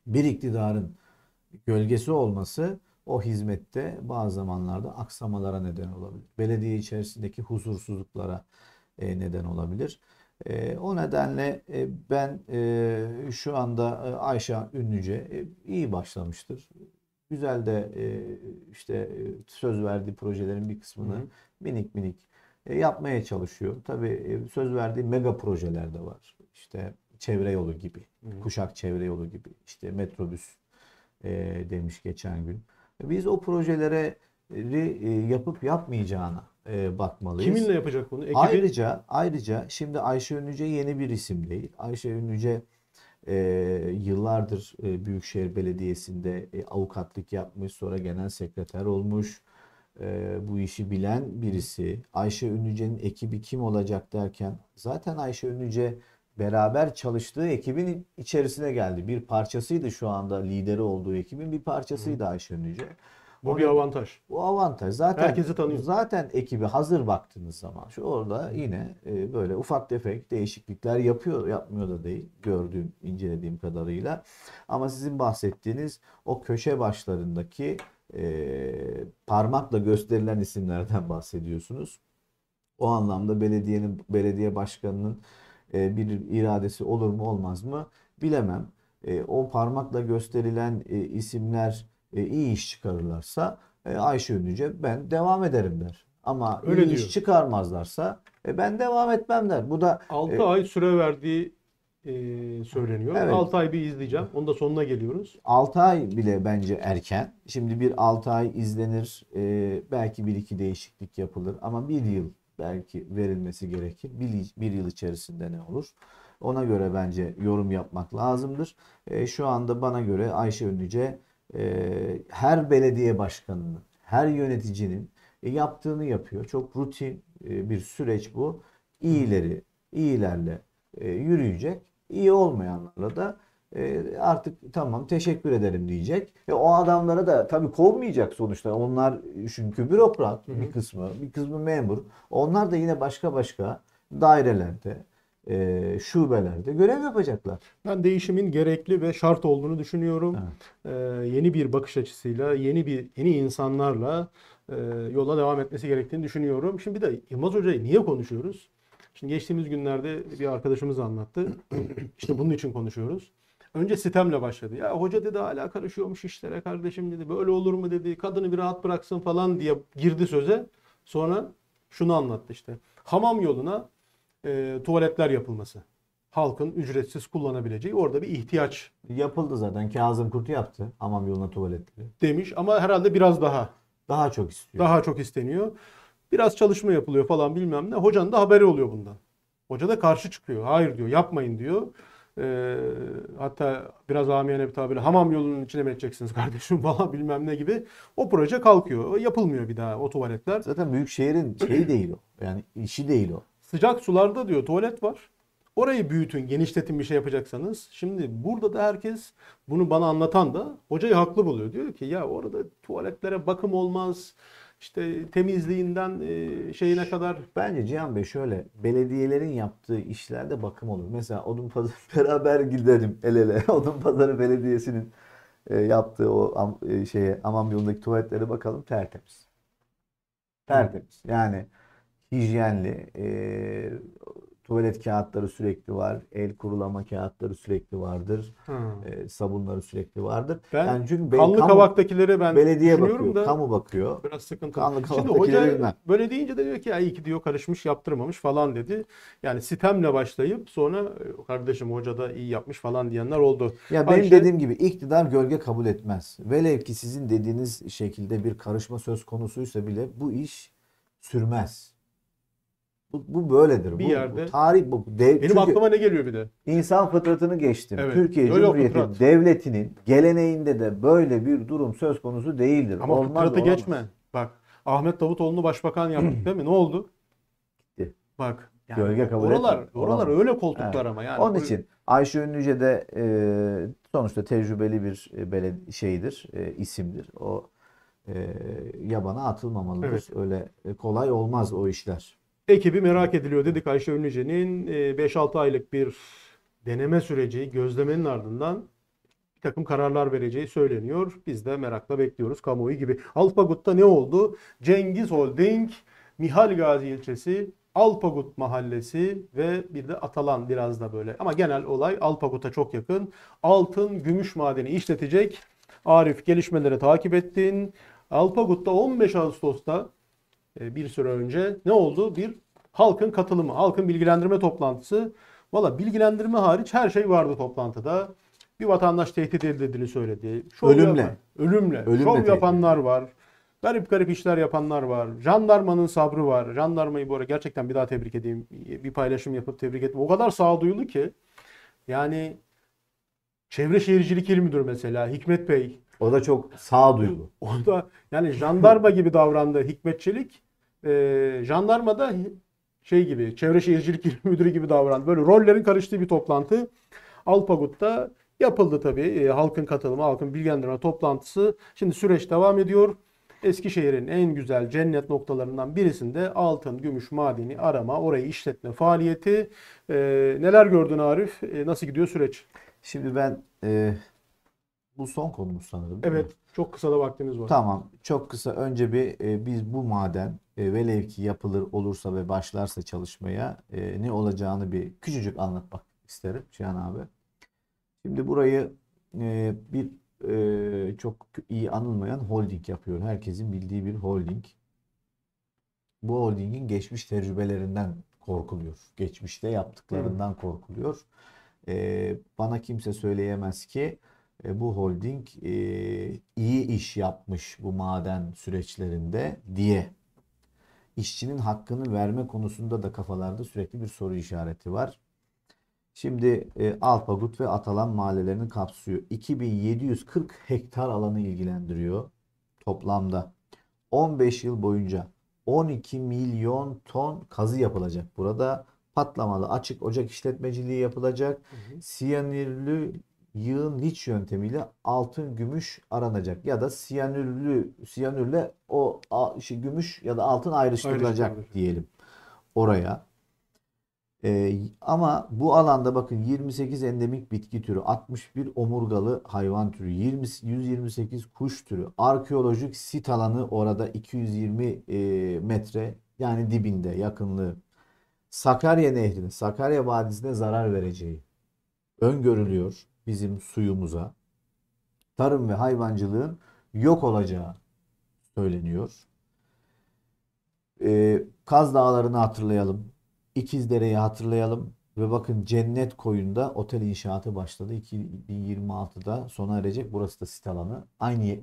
B: bir iktidarın gölgesi olması o hizmette bazı zamanlarda aksamalara neden olabilir. Belediye içerisindeki huzursuzluklara e, neden olabilir. E, o nedenle e, ben şu anda Ayşe Ünlüce iyi başlamıştır. Güzel de işte söz verdiği projelerin bir kısmını Hı. minik minik yapmaya çalışıyor. Tabii söz verdiği mega projeler de var. İşte çevre yolu gibi, Hı. kuşak çevre yolu gibi, işte metrobüs demiş geçen gün. Biz o projelere e, yapıp yapmayacağına e, bakmalıyız. Kiminle yapacak bunu? Ekibi... Ayrıca ayrıca şimdi Ayşe Ünlüce yeni bir isim değil. Ayşe Ünlüce e, yıllardır e, Büyükşehir Belediyesi'nde e, avukatlık yapmış, sonra genel sekreter olmuş. E, bu işi bilen birisi. Ayşe Ünlüce'nin ekibi kim olacak derken zaten Ayşe Ünlüce beraber çalıştığı ekibin içerisine geldi. Bir parçasıydı şu anda lideri olduğu ekibin bir parçasıydı Hı. Ayşen Yüce. Bu Onun, bir avantaj. Bu avantaj. Zaten herkesi tanıyor. Zaten ekibi hazır baktığınız zaman şu orada yine e, böyle ufak tefek değişiklikler yapıyor, yapmıyor da değil. Gördüğüm, incelediğim kadarıyla. Ama sizin bahsettiğiniz o köşe başlarındaki e, parmakla gösterilen isimlerden bahsediyorsunuz. O anlamda belediyenin belediye başkanının e, bir iradesi olur mu olmaz mı bilemem. E, o parmakla gösterilen e, isimler iyi iş çıkarırlarsa e, Ayşe Ünlüce ben devam ederim der. Ama Öyle iyi diyor. iş çıkarmazlarsa ben devam etmem der. Bu da 6 e,
A: ay süre verdiği e, söyleniyor. Evet. ay bir izleyeceğim. Onun da sonuna geliyoruz.
B: 6 ay bile bence erken. Şimdi bir 6 ay izlenir. E, belki bir iki değişiklik yapılır ama bir yıl belki verilmesi gerekir. Bir, bir yıl içerisinde ne olur? Ona göre bence yorum yapmak lazımdır. E, şu anda bana göre Ayşe Ünlüce e, her belediye başkanının, her yöneticinin e, yaptığını yapıyor. Çok rutin e, bir süreç bu. İyileri, iyilerle e, yürüyecek. İyi olmayanlarla da e, artık tamam teşekkür ederim diyecek. Ve o adamlara da tabii kovmayacak sonuçta. Onlar çünkü bürokrat bir kısmı, bir kısmı memur. Onlar da yine başka başka dairelerde, e, şubelerde görev yapacaklar.
A: Ben değişimin gerekli ve şart olduğunu düşünüyorum. Evet. E, yeni bir bakış açısıyla, yeni bir yeni insanlarla e, yola devam etmesi gerektiğini düşünüyorum. Şimdi bir de Yılmaz Hoca'yı niye konuşuyoruz? Şimdi geçtiğimiz günlerde bir arkadaşımız anlattı. işte bunun için konuşuyoruz. Önce sitemle başladı. Ya hoca dedi hala karışıyormuş işlere kardeşim dedi. Böyle olur mu dedi. Kadını bir rahat bıraksın falan diye girdi söze. Sonra şunu anlattı işte. Hamam yoluna e, tuvaletler yapılması. Halkın ücretsiz kullanabileceği orada bir ihtiyaç. Yapıldı zaten. Kazım Kurt yaptı hamam yoluna tuvaletleri. Demiş ama herhalde biraz daha. Daha çok istiyor. Daha çok isteniyor. Biraz çalışma yapılıyor falan bilmem ne. Hocanın da haberi oluyor bundan. Hoca da karşı çıkıyor. Hayır diyor yapmayın diyor. E, hatta biraz amiyane bir tabirle hamam yolunun içine mi edeceksiniz kardeşim falan bilmem ne gibi. O proje kalkıyor. Yapılmıyor bir daha o tuvaletler. Zaten büyük şehrin şeyi değil
B: o. Yani işi değil o.
A: Sıcak sularda diyor tuvalet var. Orayı büyütün, genişletin bir şey yapacaksanız. Şimdi burada da herkes bunu bana anlatan da hocayı haklı buluyor.
B: Diyor ki ya orada tuvaletlere bakım olmaz işte temizliğinden e, şeyine kadar. Bence Cihan Bey şöyle belediyelerin yaptığı işlerde bakım olur. Mesela odun pazarı beraber gidelim el ele. odun pazarı belediyesinin e, yaptığı o am, e, şeye aman yolundaki tuvaletlere bakalım tertemiz. Tertemiz. Yani hijyenli. E, Tuvalet kağıtları sürekli var. El kurulama kağıtları sürekli vardır. E, sabunları sürekli vardır. Ben yani çünkü kanlı kamu, kavaktakilere ben belediye bakıyor, da, kamu bakıyor.
A: Biraz sıkıntı. Kanlı kavaktakilere Şimdi hoca böyle deyince de diyor ki iyi ki diyor karışmış yaptırmamış falan dedi. Yani sistemle başlayıp sonra e, kardeşim hoca da iyi yapmış falan diyenler oldu. Ya Ayşe, benim dediğim
B: gibi iktidar gölge kabul etmez. Velev ki sizin dediğiniz şekilde bir karışma söz konusuysa bile bu iş sürmez. Bu, bu böyledir. Bir bu, yerde. Bu, tarih bu. Dev, Benim çünkü aklıma ne geliyor bir de? İnsan fıtratını geçtim. Evet, Türkiye Öyle Cumhuriyeti devletinin geleneğinde de böyle bir durum söz konusu değildir. Ama Olmaz, fıtratı geçme.
A: Bak Ahmet Davutoğlu'nu başbakan yaptık değil mi? Ne
B: oldu? Gitti. Bak. Yani Gölge kabul oralar, etmedi. Oralar öyle koltuklar evet. ama yani. Onun bu... için Ayşe Ünlüce de e, sonuçta tecrübeli bir e, beled şeydir, e, isimdir. O e, yabana atılmamalıdır. Evet. Öyle kolay olmaz o işler
A: ekibi merak ediliyor dedik Ayşe Ünlüce'nin 5-6 ee, aylık bir deneme süreci gözlemenin ardından bir takım kararlar vereceği söyleniyor. Biz de merakla bekliyoruz kamuoyu gibi. Alpagut'ta ne oldu? Cengiz Holding, Mihal Gazi ilçesi, Alpagut mahallesi ve bir de Atalan biraz da böyle. Ama genel olay Alpagut'a çok yakın. Altın, gümüş madeni işletecek. Arif gelişmeleri takip ettin. Alpagut'ta 15 Ağustos'ta ee, bir süre önce ne oldu? Bir halkın katılımı, halkın bilgilendirme toplantısı. Valla bilgilendirme hariç her şey vardı toplantıda. Bir vatandaş tehdit edildiğini söyledi. Şov ölümle. Yapan, ölümle. Ölümle. Şov yapanlar var. Garip garip işler yapanlar var. Jandarmanın sabrı var. Jandarmayı bu arada gerçekten bir daha tebrik edeyim. Bir paylaşım yapıp tebrik ettim. O kadar sağduyulu ki. Yani Çevre Şehircilik İl Müdürü mesela Hikmet Bey.
B: O da çok sağduyulu. O
A: da yani jandarma gibi davrandı Hikmet Çelik e, da şey gibi çevre şehircilik müdürü gibi davrandı. Böyle rollerin karıştığı bir toplantı Alpagut'ta yapıldı tabii. E, halkın katılımı, halkın bilgilendirme toplantısı. Şimdi süreç devam ediyor. Eskişehir'in en güzel cennet noktalarından birisinde altın, gümüş madeni arama, orayı işletme faaliyeti. E, neler gördün Arif? E,
B: nasıl gidiyor süreç? Şimdi ben e, bu son konumuz sanırım. Evet.
A: Çok kısa da vaktimiz var. Tamam.
B: Çok kısa. Önce bir e, biz bu maden e, velev ki yapılır olursa ve başlarsa çalışmaya e, ne olacağını bir küçücük anlatmak isterim Cihan abi. Şimdi burayı e, bir e, çok iyi anılmayan holding yapıyor. Herkesin bildiği bir holding. Bu holdingin geçmiş tecrübelerinden korkuluyor. Geçmişte yaptıklarından hmm. korkuluyor. E, bana kimse söyleyemez ki e, bu holding e, iyi iş yapmış bu maden süreçlerinde diye işçinin hakkını verme konusunda da kafalarda sürekli bir soru işareti var. Şimdi e, Alpagut ve Atalan mahallelerini kapsıyor. 2740 hektar alanı ilgilendiriyor toplamda. 15 yıl boyunca 12 milyon ton kazı yapılacak. Burada patlamalı açık ocak işletmeciliği yapılacak. Hı hı. Siyanürlü yığın liç yöntemiyle altın gümüş aranacak ya da siyanürlü siyanürle o a, şey, gümüş ya da altın ayrıştırılacak diyelim oraya. Ee, ama bu alanda bakın 28 endemik bitki türü, 61 omurgalı hayvan türü, 20, 128 kuş türü, arkeolojik sit alanı orada 220 e, metre yani dibinde yakınlığı. Sakarya Nehri'ne, Sakarya Vadisi'ne zarar vereceği öngörülüyor bizim suyumuza tarım ve hayvancılığın yok olacağı söyleniyor. Ee, Kaz Dağları'nı hatırlayalım. İkizdere'yi hatırlayalım. Ve bakın Cennet Koyun'da otel inşaatı başladı. 2026'da sona erecek. Burası da sit alanı. Aynı hı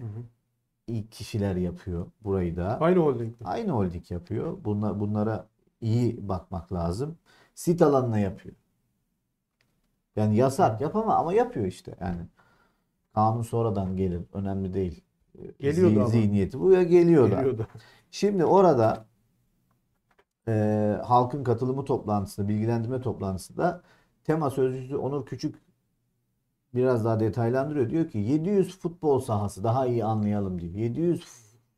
B: hı. kişiler yapıyor burayı da. Aynı holding. Aynı holding yapıyor. Bunla, bunlara iyi bakmak lazım. Sit alanına yapıyor. Yani yasak yapama ama yapıyor işte yani. Kanun sonradan gelir. Önemli değil. Ee, geliyordu Zihin, Zihniyeti. Bu ya geliyor da. Şimdi orada e, halkın katılımı toplantısında, bilgilendirme toplantısında tema sözcüsü Onur Küçük biraz daha detaylandırıyor. Diyor ki 700 futbol sahası daha iyi anlayalım diye 700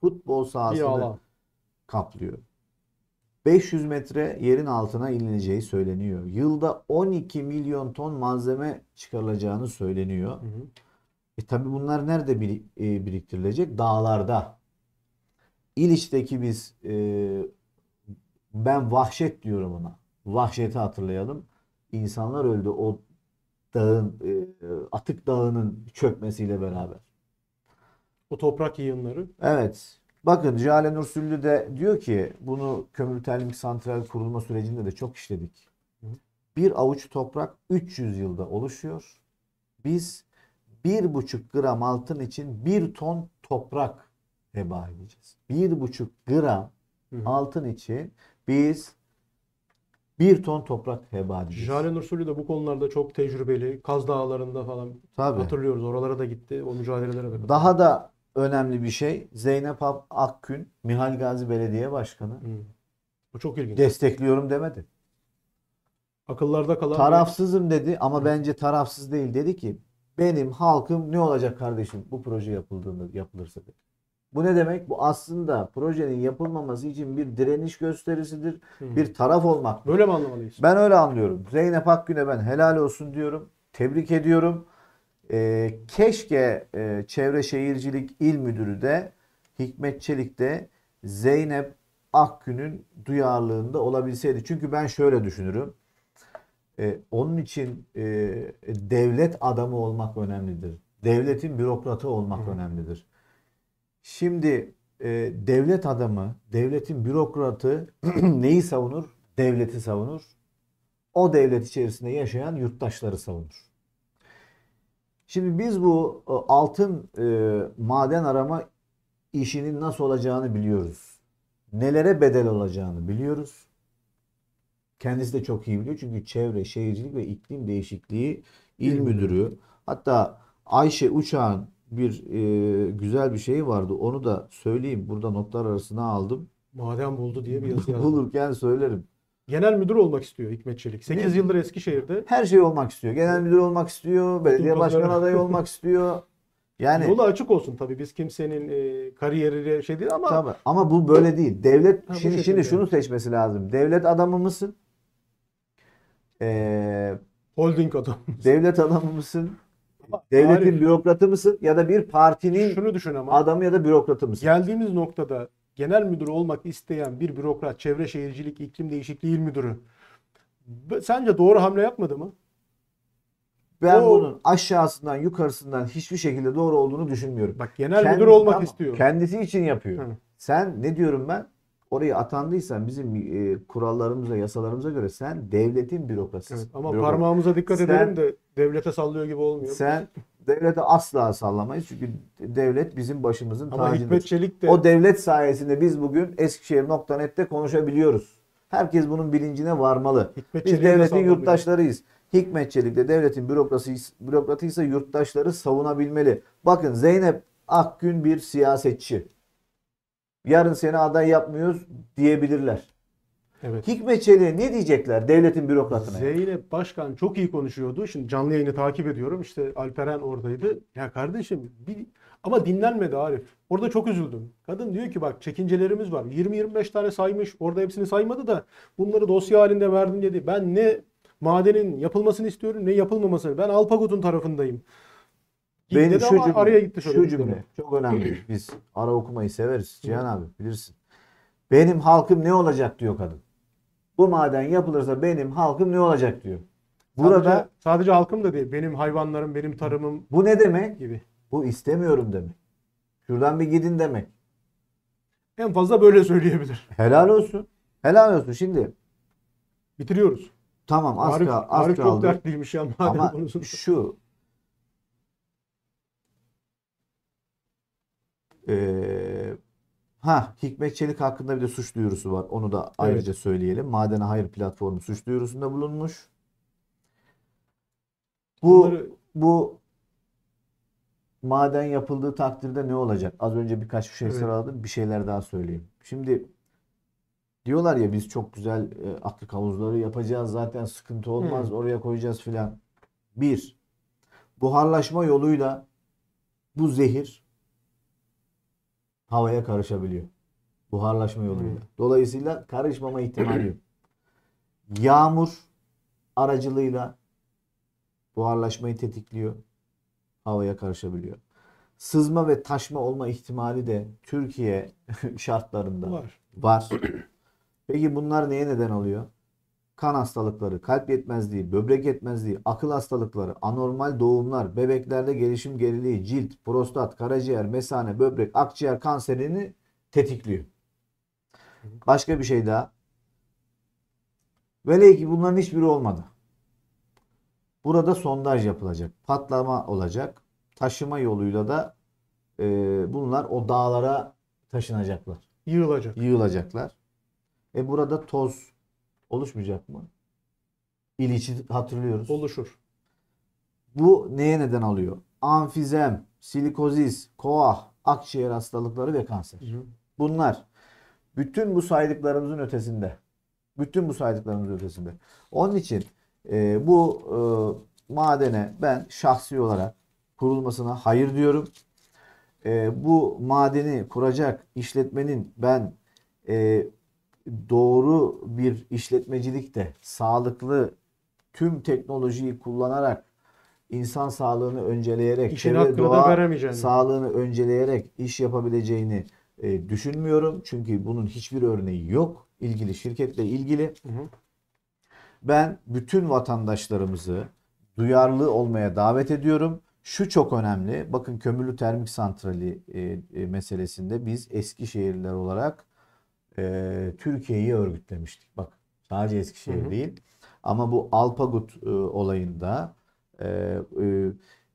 B: futbol sahasını kaplıyor. 500 metre yerin altına inileceği söyleniyor. Yılda 12 milyon ton malzeme çıkarılacağını söyleniyor. Hı hı. E tabi bunlar nerede bir, e, biriktirilecek? Dağlarda. İliç'teki biz e, ben vahşet diyorum ona. Vahşeti hatırlayalım. İnsanlar öldü o dağın e, atık dağının çökmesiyle beraber. O
A: toprak yığınları.
B: Evet. Bakın Cihale Nursüllü de diyor ki bunu kömür termik santral kurulma sürecinde de çok işledik. Bir avuç toprak 300 yılda oluşuyor. Biz bir buçuk gram altın için bir ton toprak heba edeceğiz. Bir buçuk gram Hı-hı. altın için biz bir ton toprak heba edeceğiz.
A: Jalen Ursulu da bu konularda çok tecrübeli. Kaz Dağları'nda falan Tabii. hatırlıyoruz. Oralara da gitti. O mücadelelere de.
B: Daha da önemli bir şey. Zeynep Akgün, Mihal Gazi Belediye Başkanı. Hı. Bu çok ilginç. Destekliyorum demedi. Akıllarda kalan tarafsızım bir... dedi ama Hı. bence tarafsız değil. Dedi ki benim halkım ne olacak kardeşim bu proje yapıldığında yapılırsa dedi. Bu ne demek? Bu aslında projenin yapılmaması için bir direniş gösterisidir. Hı. Bir taraf olmak. Böyle mi anlamalıyız? Ben öyle anlıyorum. Zeynep Akgün'e ben helal olsun diyorum. Tebrik ediyorum. E, keşke e, Çevre Şehircilik İl Müdürü de Hikmet Çelik de Zeynep Akgün'ün duyarlılığında olabilseydi. Çünkü ben şöyle düşünürüm. E, onun için e, devlet adamı olmak önemlidir. Devletin bürokratı olmak Hı. önemlidir. Şimdi e, devlet adamı, devletin bürokratı neyi savunur? Devleti savunur. O devlet içerisinde yaşayan yurttaşları savunur. Şimdi biz bu e, altın e, maden arama işinin nasıl olacağını biliyoruz. Nelere bedel olacağını biliyoruz. Kendisi de çok iyi biliyor çünkü Çevre, Şehircilik ve iklim Değişikliği İl Bilmiyorum. Müdürü. Hatta Ayşe Uçağ'ın bir e, güzel bir şey vardı. Onu da söyleyeyim. Burada notlar arasına aldım.
A: Maden buldu diye bir yazı yazdım. Bulurken
B: söylerim. Genel müdür olmak istiyor Hikmet Çelik. 8 yıldır Eskişehir'de. Her şey olmak istiyor. Genel müdür olmak istiyor. Belediye başkanı adayı olmak istiyor. Yani yolu açık olsun tabii biz
A: kimsenin e,
B: kariyeri şey değil ama tabii. ama bu böyle değil. Devlet ha, şimdi şimdi şunu seçmesi lazım. Devlet adamı mısın? Ee, holding adamı mısın? Devlet adamı mısın? Devletin Arif, bürokratı mısın ya da bir partinin şunu düşün ama, adamı ya da bürokratı mısın? Geldiğimiz noktada
A: genel müdürü olmak isteyen bir bürokrat, çevre şehircilik,
B: iklim değişikliği il müdürü sence doğru hamle yapmadı mı? Ben o, bunun aşağısından yukarısından hiçbir şekilde doğru olduğunu düşünmüyorum. Bak genel Kendi, müdür olmak tamam, istiyor. Kendisi için yapıyor. Hı. Sen ne diyorum ben? Oraya atandıysan bizim e, kurallarımıza, yasalarımıza göre sen devletin bürokrasısın. Evet, ama Bürokrat. parmağımıza dikkat sen, edelim de devlete sallıyor gibi olmuyor. Sen Devlete asla sallamayız çünkü devlet bizim başımızın Ama tacıdır. Hikmet Çelik de... O devlet sayesinde biz bugün Eskişehir.net'te konuşabiliyoruz. Herkes bunun bilincine varmalı. Hikmet biz devletin sallamıyor. yurttaşlarıyız. Hikmet Çelik de devletin bürokrasi, bürokratıysa yurttaşları savunabilmeli. Bakın Zeynep Akgün bir siyasetçi. Yarın seni aday yapmıyoruz diyebilirler. Evet. Hikmetçi'ye ne diyecekler devletin bürokratına?
A: Zeynep Başkan çok iyi konuşuyordu. Şimdi canlı yayını takip ediyorum. İşte Alperen oradaydı. Ya kardeşim bir... ama dinlenmedi Arif. Orada çok üzüldüm. Kadın diyor ki bak çekincelerimiz var. 20-25 tane saymış. Orada hepsini saymadı da bunları dosya halinde verdim dedi. Ben ne madenin yapılmasını istiyorum ne yapılmamasını. Ben Alpagut'un tarafındayım.
B: Gitti Benim şu cümle, araya gitti şöyle şu cümle çok önemli. Biz ara okumayı severiz. Cihan abi bilirsin. Benim halkım ne olacak diyor kadın. Bu maden yapılırsa benim halkım ne olacak diyor. Burada sadece, sadece halkım da değil. Benim hayvanlarım,
A: benim tarımım.
B: Bu ne demek? Gibi. Bu istemiyorum demek. Şuradan bir gidin demek. En fazla böyle söyleyebilir. Helal olsun. Helal olsun. Şimdi bitiriyoruz. Tamam az, kaldı. Çok dertliymiş ya maden Ama konusunda. şu e, Ha, Hikmet Çelik hakkında bir de suç duyurusu var. Onu da ayrıca evet. söyleyelim. Madene Hayır platformu suç duyurusunda bulunmuş. Bu Bunları... bu maden yapıldığı takdirde ne olacak? Az önce birkaç bir şey evet. sıraladım. Bir şeyler daha söyleyeyim. Şimdi diyorlar ya biz çok güzel e, atlık havuzları yapacağız. Zaten sıkıntı olmaz. Hı. Oraya koyacağız filan. Bir, buharlaşma yoluyla bu zehir havaya karışabiliyor. Buharlaşma yoluyla. Hmm. Dolayısıyla karışmama ihtimali yok. Yağmur aracılığıyla buharlaşmayı tetikliyor. Havaya karışabiliyor. Sızma ve taşma olma ihtimali de Türkiye şartlarında var. var. Peki bunlar neye neden oluyor? kan hastalıkları, kalp yetmezliği, böbrek yetmezliği, akıl hastalıkları, anormal doğumlar, bebeklerde gelişim geriliği, cilt, prostat, karaciğer, mesane, böbrek, akciğer kanserini tetikliyor. Başka bir şey daha. Böyle ki bunların hiçbiri olmadı. Burada sondaj yapılacak. Patlama olacak. Taşıma yoluyla da e, bunlar o dağlara taşınacaklar. Yığılacak. Yığılacaklar. E burada toz Oluşmayacak mı? İliç'i hatırlıyoruz. Oluşur. Bu neye neden alıyor? anfizem silikozis, koah, akciğer hastalıkları ve kanser. Hı. Bunlar bütün bu saydıklarımızın ötesinde. Bütün bu saydıklarımızın ötesinde. Onun için e, bu e, madene ben şahsi olarak kurulmasına hayır diyorum. E, bu madeni kuracak işletmenin ben e, doğru bir işletmecilik de sağlıklı tüm teknolojiyi kullanarak insan sağlığını önceleyerek İşin çevre doğa sağlığını önceleyerek iş yapabileceğini e, düşünmüyorum. Çünkü bunun hiçbir örneği yok ilgili şirketle ilgili. Hı hı. Ben bütün vatandaşlarımızı duyarlı olmaya davet ediyorum. Şu çok önemli. Bakın kömürlü termik santrali e, e, meselesinde biz Eskişehirliler olarak e, Türkiye'yi örgütlemiştik. Bak sadece Eskişehir hı hı. değil. Ama bu Alpagut e, olayında e, e,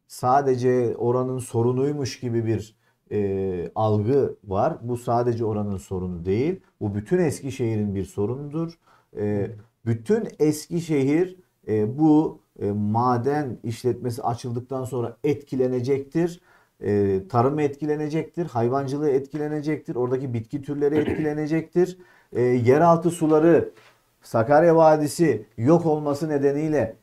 B: sadece oranın sorunuymuş gibi bir e, algı var. Bu sadece oranın sorunu değil. Bu bütün Eskişehir'in bir sorunudur. E, bütün Eskişehir e, bu e, maden işletmesi açıldıktan sonra etkilenecektir e, tarımı etkilenecektir, hayvancılığı etkilenecektir, oradaki bitki türleri etkilenecektir. E, yeraltı suları Sakarya Vadisi yok olması nedeniyle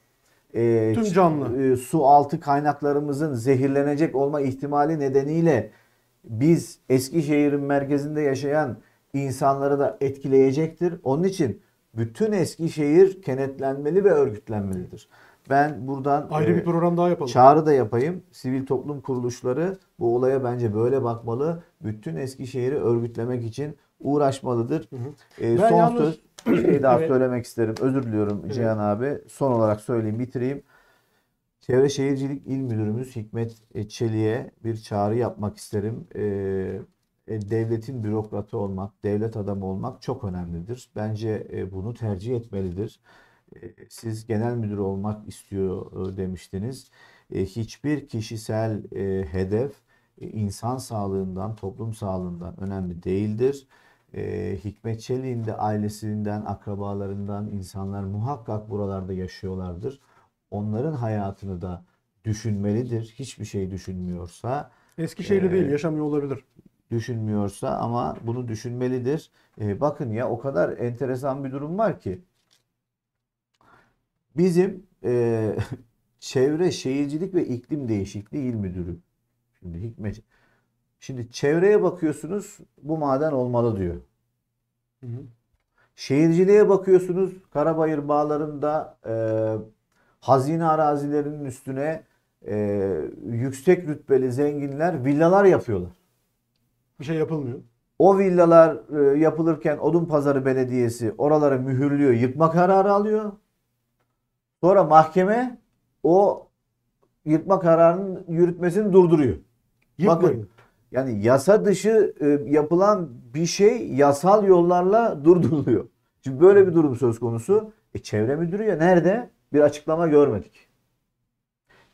B: e, tüm canlı e, su altı kaynaklarımızın zehirlenecek olma ihtimali nedeniyle biz Eskişehir'in merkezinde yaşayan insanları da etkileyecektir. Onun için bütün Eskişehir kenetlenmeli ve örgütlenmelidir. Ben buradan ayrı e, bir program daha yapalım. Çağrı da yapayım. Sivil toplum kuruluşları bu olaya bence böyle bakmalı. Bütün Eskişehir'i örgütlemek için uğraşmalıdır. Hı hı. E, son yalnız... söz bir şey daha evet. söylemek isterim. Özür diliyorum evet. Cihan abi. Son olarak söyleyeyim, bitireyim. Çevre Şehircilik İl Müdürümüz Hikmet Çeli'ye bir çağrı yapmak isterim. Ee, devletin bürokratı olmak, devlet adamı olmak çok önemlidir. Bence e, bunu tercih etmelidir. E, siz genel müdür olmak istiyor e, demiştiniz. E, hiçbir kişisel hedef insan sağlığından, toplum sağlığından önemli değildir. Hikmet Çelik'in de ailesinden, akrabalarından insanlar muhakkak buralarda yaşıyorlardır. Onların hayatını da düşünmelidir. Hiçbir şey düşünmüyorsa. Eskişehir'de e, değil, yaşamıyor olabilir düşünmüyorsa ama bunu düşünmelidir. E, bakın ya o kadar enteresan bir durum var ki Bizim e, Çevre Şehircilik ve iklim Değişikliği il Müdürü. Şimdi Hikmet. Şimdi çevreye bakıyorsunuz bu maden olmalı diyor. Hı hı. Şehirciliğe bakıyorsunuz Karabayır bağlarında e, hazine arazilerinin üstüne e, yüksek rütbeli zenginler villalar yapıyorlar. Bir şey yapılmıyor. O villalar e, yapılırken Odun Pazarı Belediyesi oraları mühürlüyor, yıkma kararı alıyor. Sonra mahkeme o yırtma kararının yürütmesini durduruyor. Yıkmıyor. Bakın yani yasa dışı e, yapılan bir şey yasal yollarla durduruluyor. Şimdi böyle bir durum söz konusu. E, çevre müdürü ya nerede? Bir açıklama görmedik.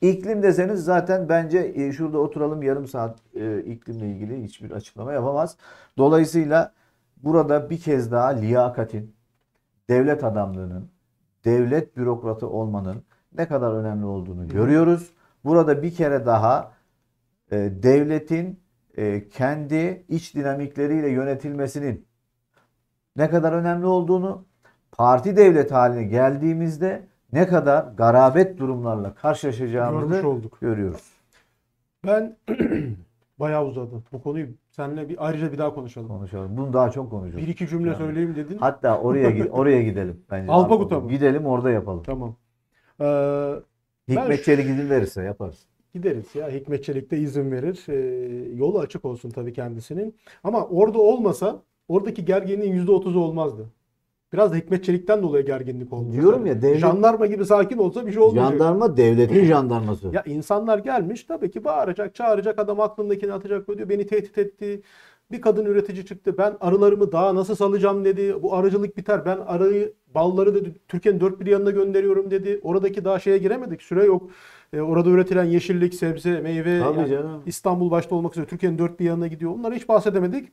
B: İklim deseniz zaten bence e, şurada oturalım yarım saat e, iklimle ilgili hiçbir açıklama yapamaz. Dolayısıyla burada bir kez daha liyakatin, devlet adamlığının, devlet bürokratı olmanın ne kadar önemli olduğunu görüyoruz. Burada bir kere daha e, devletin e, kendi iç dinamikleriyle yönetilmesinin ne kadar önemli olduğunu, parti devlet haline geldiğimizde ne kadar garabet durumlarla karşılaşacağımızı olduk. görüyoruz.
A: Ben bayağı uzadım. Bu konuyu
B: Senle bir ayrıca bir daha konuşalım. Konuşalım. Bunu daha çok konuşalım. Bir iki cümle yani. söyleyeyim dedin. Hatta oraya oraya gidelim bence. Alpaguta mı? Gidelim orada yapalım. Tamam. Ee, Hikmet Çelik izin verirse yaparız.
A: Gideriz ya. Hikmet Çelik de izin verir. Ee, yolu açık olsun tabii kendisinin. Ama orada olmasa oradaki gerginliğin %30'u olmazdı. Biraz da Hikmet Çelik'ten dolayı gerginlik oldu. Diyorum ya hani devlet... Jandarma gibi sakin olsa bir şey olmayacak. Jandarma devletin jandarması. Ya insanlar gelmiş tabii ki bağıracak, çağıracak, adam aklındakini atacak diyor. Beni tehdit etti. Bir kadın üretici çıktı. Ben arılarımı daha nasıl salacağım dedi. Bu arıcılık biter. Ben arıyı balları dedi Türkiye'nin dört bir yanına gönderiyorum dedi. Oradaki daha şeye giremedik. Süre yok. E, orada üretilen yeşillik, sebze, meyve yani canım. İstanbul başta olmak üzere Türkiye'nin dört bir yanına gidiyor. Onlara hiç bahsedemedik.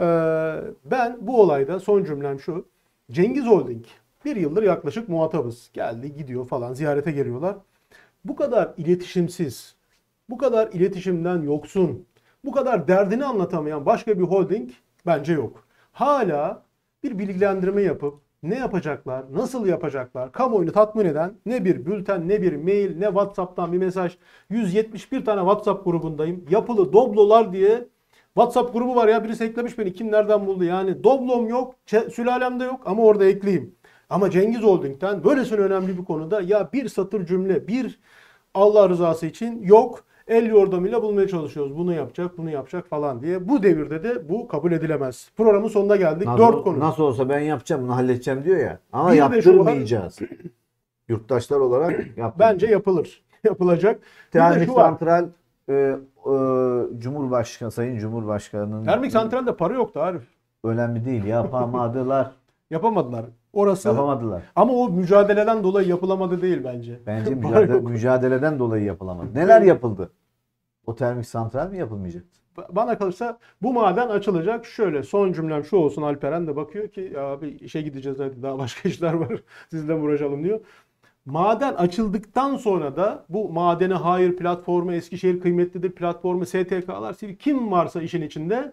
A: Ee, ben bu olayda son cümlem şu. Cengiz Holding. Bir yıldır yaklaşık muhatabız. Geldi gidiyor falan ziyarete geliyorlar. Bu kadar iletişimsiz, bu kadar iletişimden yoksun, bu kadar derdini anlatamayan başka bir holding bence yok. Hala bir bilgilendirme yapıp ne yapacaklar, nasıl yapacaklar, kamuoyunu tatmin eden ne bir bülten, ne bir mail, ne WhatsApp'tan bir mesaj. 171 tane WhatsApp grubundayım. Yapılı doblolar diye WhatsApp grubu var ya birisi eklemiş beni kim nereden buldu yani. Doblom yok, sülalemde yok ama orada ekleyeyim. Ama Cengiz Holding'den böylesine önemli bir konuda ya bir satır cümle, bir Allah rızası için yok. El yordamıyla bulmaya çalışıyoruz. Bunu yapacak, bunu yapacak falan diye. Bu devirde de bu kabul edilemez. Programın sonuna geldik. Nasıl, Dört konu.
B: Nasıl olsa ben yapacağım, bunu halledeceğim diyor ya. Ama bir yaptırmayacağız. Olarak, yurttaşlar olarak yaptırmayacağız. Bence yapılır. Yapılacak. Termik santral e, e, Cumhurbaşkanı, Sayın Cumhurbaşkanı'nın... Termik
A: santralde para yoktu Arif.
B: Önemli değil. Yapamadılar.
A: Yapamadılar. Orası yapamadılar. Ama o mücadeleden dolayı yapılamadı değil bence. Bence mücadele,
B: mücadeleden dolayı yapılamadı. Neler yapıldı? O termik santral mi yapılmayacaktı? Bana kalırsa
A: bu maden açılacak. Şöyle son cümlem şu olsun Alperen de bakıyor ki abi işe gideceğiz hadi daha başka işler var. Sizle uğraşalım diyor. Maden açıldıktan sonra da bu madene hayır platformu, Eskişehir kıymetlidir platformu, STK'lar, kim varsa işin içinde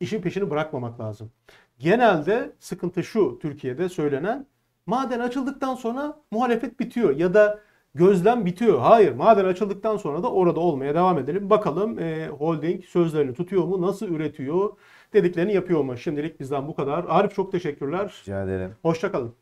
A: işin peşini bırakmamak lazım. Genelde sıkıntı şu Türkiye'de söylenen maden açıldıktan sonra muhalefet bitiyor ya da gözlem bitiyor. Hayır maden açıldıktan sonra da orada olmaya devam edelim. Bakalım e, holding sözlerini tutuyor mu? Nasıl üretiyor? Dediklerini yapıyor mu? Şimdilik bizden bu kadar. Arif çok teşekkürler. Rica ederim. Hoşçakalın.